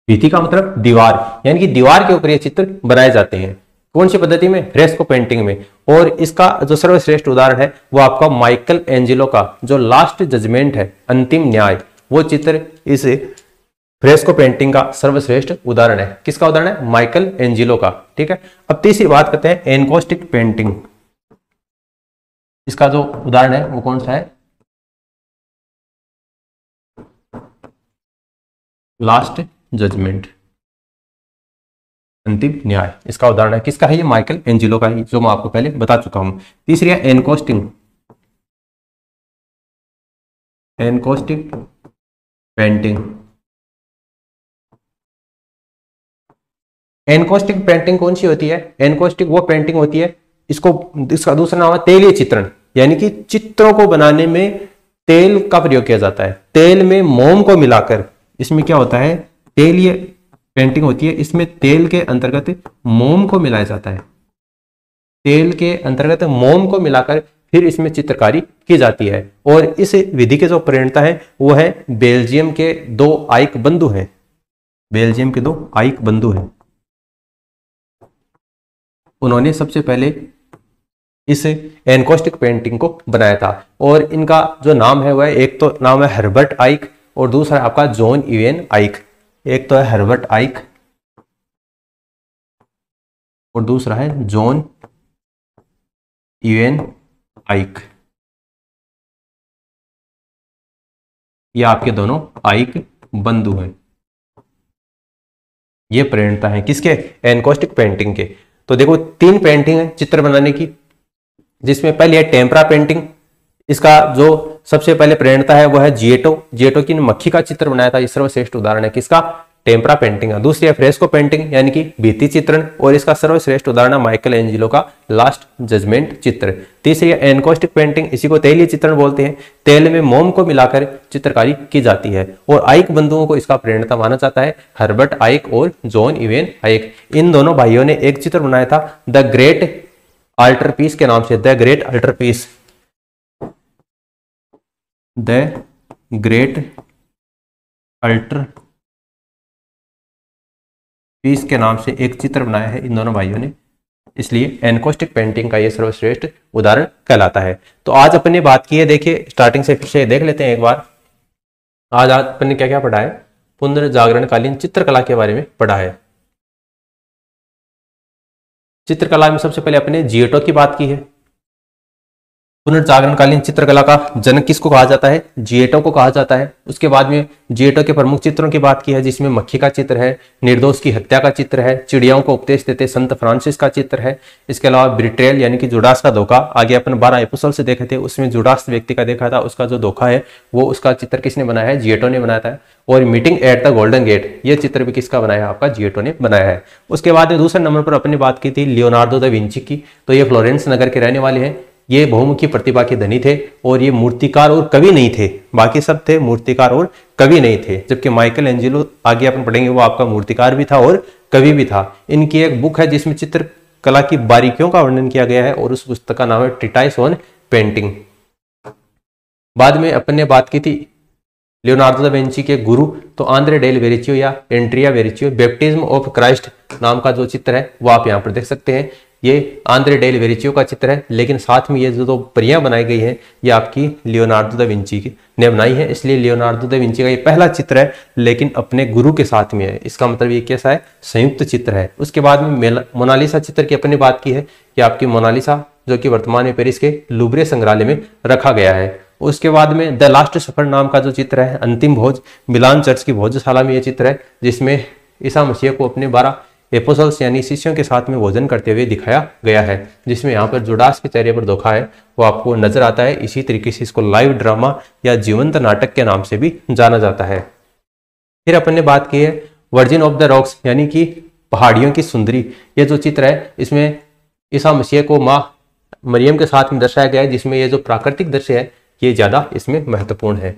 भीति का मतलब दीवार यानी कि दीवार के ऊपर ये चित्र बनाए जाते हैं कौन सी पद्धति में फ्रेस्को पेंटिंग में और इसका जो सर्वश्रेष्ठ उदाहरण है वो आपका माइकल एंजिलो का जो लास्ट जजमेंट है अंतिम न्याय वो चित्र इस फ्रेस्को पेंटिंग का सर्वश्रेष्ठ उदाहरण है किसका उदाहरण है माइकल एंजिलो का ठीक है अब तीसरी बात करते हैं एनकोस्टिक पेंटिंग इसका जो उदाहरण है वो कौन सा है लास्ट जजमेंट अंतिम न्याय इसका उदाहरण है किसका है ये माइकल एंजिलो का है जो मैं आपको पहले बता चुका हूं तीसरी है एनकोस्टिंग एनकोस्टिंग पेंटिंग एनकोस्टिक पेंटिंग कौन सी होती है एनकोस्टिक वो पेंटिंग होती है इसको इसका दूसरा नाम है तेलीय चित्रण यानी कि चित्रों को बनाने में तेल का प्रयोग किया जाता है तेल में मोम को मिलाकर इसमें क्या होता है तेल ये पेंटिंग होती है इसमें तेल के अंतर्गत मोम को मिलाया जाता है तेल के अंतर्गत मोम को मिलाकर फिर इसमें चित्रकारी की जाती है और इस विधि के जो प्रेरणता है वो है बेल्जियम के दो आयक बंधु हैं बेल्जियम के दो आयक बंधु हैं उन्होंने सबसे पहले इस एनकोस्टिक पेंटिंग को बनाया था और इनका जो नाम है वह एक तो नाम है हर्बर्ट आइक और दूसरा आपका जॉन इवेन आइक एक तो है हर्बर्ट आइक और दूसरा है जॉन इवेन आइक ये आपके दोनों आइक बंधु हैं ये प्रेरणता है किसके एनकोस्टिक पेंटिंग के तो देखो तीन पेंटिंग है चित्र बनाने की जिसमें पहले है टेम्परा पेंटिंग इसका जो सबसे पहले प्रेरणता है वह है जिएटो जिएटो की मक्खी का चित्र बनाया था सर्वश्रेष्ठ उदाहरण है किसका टेम्परा पेंटिंग है दूसरी है फ्रेस्को पेंटिंग यानी कि भीति चित्रण और इसका सर्वश्रेष्ठ उदाहरण है माइकल एंजिलो का लास्ट जजमेंट चित्र तीसरी है एनकोस्टिक पेंटिंग इसी को तेलीय चित्रण बोलते हैं तेल में मोम को मिलाकर चित्रकारी की जाती है और आइक बंधुओं को इसका प्रेरणता माना जाता है हर्बर्ट आइक और जॉन इवेन आइक इन दोनों भाइयों ने एक चित्र बनाया था द ग्रेट अल्टर पीस के नाम से the great altar piece the great altar piece के नाम से एक चित्र बनाया है इन दोनों भाइयों ने इसलिए एनकोस्टिक पेंटिंग का ये सर्वश्रेष्ठ उदाहरण कहलाता है तो आज अपन ने बात की है देखिए स्टार्टिंग से फिर से देख लेते हैं एक बार आज आज अपन ने क्या क्या पढ़ा है पुनर्जागरणकालीन चित्रकला के बारे में पढ़ा है चित्रकला में सबसे पहले अपने जियोटो की बात की है पुनर्जागरणकालीन चित्रकला का जनक किसको कहा जाता है जिएटो को कहा जाता है उसके बाद में जिएटो के प्रमुख चित्रों की बात की है जिसमें मक्खी का चित्र है निर्दोष की हत्या का चित्र है चिड़ियाओं को उपदेश देते संत फ्रांसिस का चित्र है इसके अलावा ब्रिट्रेल यानी कि जुडास का धोखा आगे अपन बारह एपिसोड से देखे थे उसमें जुडास व्यक्ति का देखा था उसका जो धोखा है वो उसका चित्र किसने बनाया है जिएटो ने बनाया था और meeting at the golden gate ये चित्र भी किसका बनाया है आपका जिएटो ने बनाया है उसके बाद में दूसरे नंबर पर अपने बात की थी लियोनार्डो द विंची की तो ये फ्लोरेंस नगर के रहने वाले हैं ये बहुमुखी प्रतिभा के धनी थे और ये मूर्तिकार और कवि नहीं थे बाकी सब थे मूर्तिकार और कवि नहीं थे जबकि माइकल एंजिलो आगे अपन पढ़ेंगे वो आपका मूर्तिकार भी था और कवि भी था इनकी एक बुक है जिसमें चित्र कला की बारीकियों का वर्णन किया गया है और उस पुस्तक का नाम है ट्रिटाइस ऑन पेंटिंग बाद में अपन ने बात की थी लियोनार्डो दा विंची के गुरु तो आंद्रे डेल वेरिचियो या Andrea Verrocchio baptism of Christ नाम का जो चित्र है वो आप यहाँ पर देख सकते हैं ये आंध्र डेल वेरिचियो का चित्र है लेकिन साथ में ये जो दो परियां बनाई गई हैं ये आपकी लियोनार्डो द विंची की ने बनाई है इसलिए लियोनार्डो द विंची का ये पहला चित्र है लेकिन अपने गुरु के साथ में है इसका मतलब ये कैसा है संयुक्त चित्र है उसके बाद में मोनालिसा चित्र की अपने बात की है कि आपकी मोनालिसा जो कि वर्तमान में पेरिस के लुब्रे संग्रहालय में रखा गया है उसके बाद में द लास्ट सफर नाम का जो चित्र है अंतिम भोज मिलान चर्च की भोजशाला में ये चित्र है जिसमें ईसा मसीह को अपने बारह एपोसल्स यानी शिष्यों के साथ में भोजन करते हुए दिखाया गया है जिसमें यहाँ पर जुडास के चेहरे पर धोखा है वो आपको नजर आता है इसी तरीके से इसको लाइव ड्रामा या जीवंत नाटक के नाम से भी जाना जाता है फिर अपन ने बात की है वर्जिन ऑफ द रॉक्स यानी कि पहाड़ियों की सुंदरी ये जो चित्र है इसमें ईसा मसीह को माँ मरियम के साथ में दर्शाया गया है जिसमें ये जो प्राकृतिक दृश्य है ये ज़्यादा इसमें महत्वपूर्ण है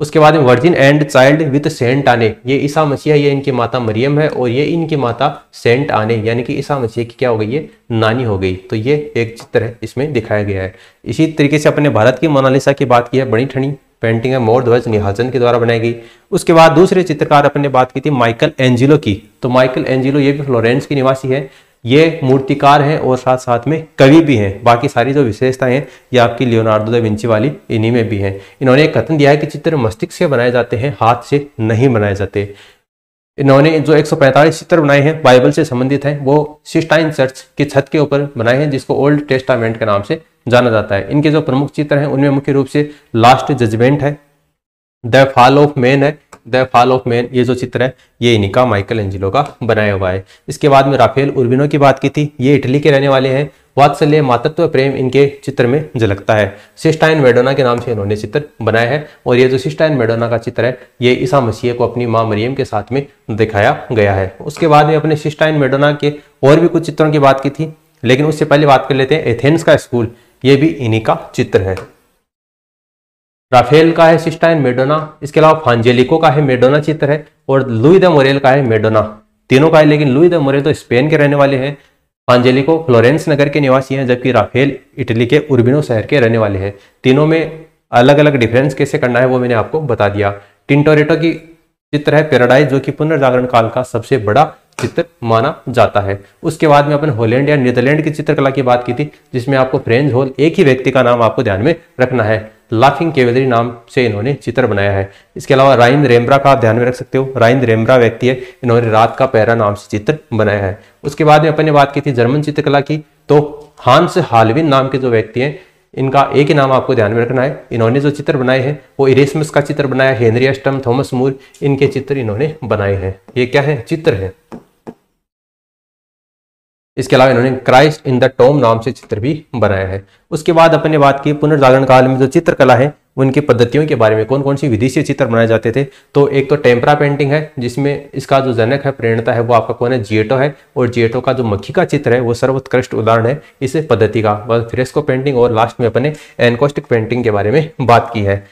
उसके बाद में Virgin and Child with Saint Anne ये ईसा मसीह ये इनकी माता मरियम है और ये इनकी माता सेंट आने यानी कि ईसा मसीह की क्या हो गई ये नानी हो गई तो ये एक चित्र है इसमें दिखाया गया है इसी तरीके से अपने भारत की मोनालिसा की बात की है बड़ी ठणी पेंटिंग है मोर ध्वज निहाजन के द्वारा बनाई गई उसके बाद दूसरे चित्रकार अपने बात की थी माइकल एंजिलो की तो माइकल एंजिलो ये भी फ्लोरेंस की निवासी है ये मूर्तिकार हैं और साथ साथ में कवि भी हैं बाकी सारी जो विशेषताएं हैं ये आपकी लियोनार्डो द विंची वाली इन्हीं में भी हैं इन्होंने एक कथन दिया है कि चित्र मस्तिष्क से बनाए जाते हैं हाथ से नहीं बनाए जाते इन्होंने जो 145 चित्र बनाए हैं बाइबल से संबंधित हैं वो सिस्टाइन चर्च की छत के ऊपर बनाए हैं जिसको ओल्ड टेस्टामेंट के नाम से जाना जाता है इनके जो प्रमुख चित्र हैं उनमें मुख्य रूप से लास्ट जजमेंट है द फॉल ऑफ मैन है द फॉल ऑफ मैन ये जो चित्र है ये इन्हीं का माइकल एंजिलो का बनाया हुआ है इसके बाद में राफेल उर्विनो की बात की थी ये इटली के रहने वाले हैं वात्सल्य मातृत्व प्रेम इनके चित्र में झलकता है सिस्टाइन मेडोना के नाम से इन्होंने चित्र बनाया है और ये जो सिस्टाइन मेडोना का चित्र है ये ईसा मसीह को अपनी माँ मरियम के साथ में दिखाया गया है उसके बाद में अपने सिस्टाइन मेडोना के और भी कुछ चित्रों की बात की थी लेकिन उससे पहले बात कर लेते हैं एथेंस का स्कूल ये भी इन्हीं का चित्र है राफेल का है सिस्टाइन मेडोना इसके अलावा फांजेलिको का है मेडोना चित्र है और लुई द मोरेल का है मेडोना तीनों का है लेकिन लुई द मोरेल तो स्पेन के रहने वाले हैं फांजेलिको फ्लोरेंस नगर के निवासी हैं जबकि राफेल इटली के उर्बिनो शहर के रहने वाले हैं तीनों में अलग अलग डिफरेंस कैसे करना है वो मैंने आपको बता दिया टिंटोरेटो की चित्र है पेराडाइज जो कि पुनर्जागरण काल का सबसे बड़ा चित्र माना जाता है उसके बाद में अपन होलैंड या नीदरलैंड की चित्रकला की बात की थी जिसमें आपको फ्रेंच होल एक ही व्यक्ति का नाम आपको ध्यान में रखना है लाफिंग केवेदरी नाम से इन्होंने चित्र बनाया है इसके अलावा राइन रेमरा का आप ध्यान में रख सकते हो राइन रेमरा व्यक्ति है इन्होंने रात का पैरा नाम से चित्र बनाया है उसके बाद में अपन ने बात की थी जर्मन चित्रकला की तो हांस हालविन नाम के जो व्यक्ति हैं इनका एक ही नाम आपको ध्यान में रखना है इन्होंने जो चित्र बनाए हैं वो इरेसमस का चित्र बनाया हेनरी अस्टम थॉमस मूर इनके चित्र इन्होंने बनाए हैं ये क्या है चित्र है इसके अलावा इन्होंने क्राइस्ट इन द टोम नाम से चित्र भी बनाया है उसके बाद अपने बात की पुनर्जागरण काल में जो चित्रकला है उनकी पद्धतियों के बारे में कौन कौन सी विदेशी चित्र बनाए जाते थे तो एक तो टेम्परा पेंटिंग है जिसमें इसका जो जनक है प्रेरणता है वो आपका कौन है जिएटो है और जिएटो का जो मक्खी का चित्र है वो सर्वोत्कृष्ट उदाहरण है इस पद्धति का फ्रेस्को पेंटिंग और लास्ट में अपने एनकोस्टिक पेंटिंग के बारे में बात की है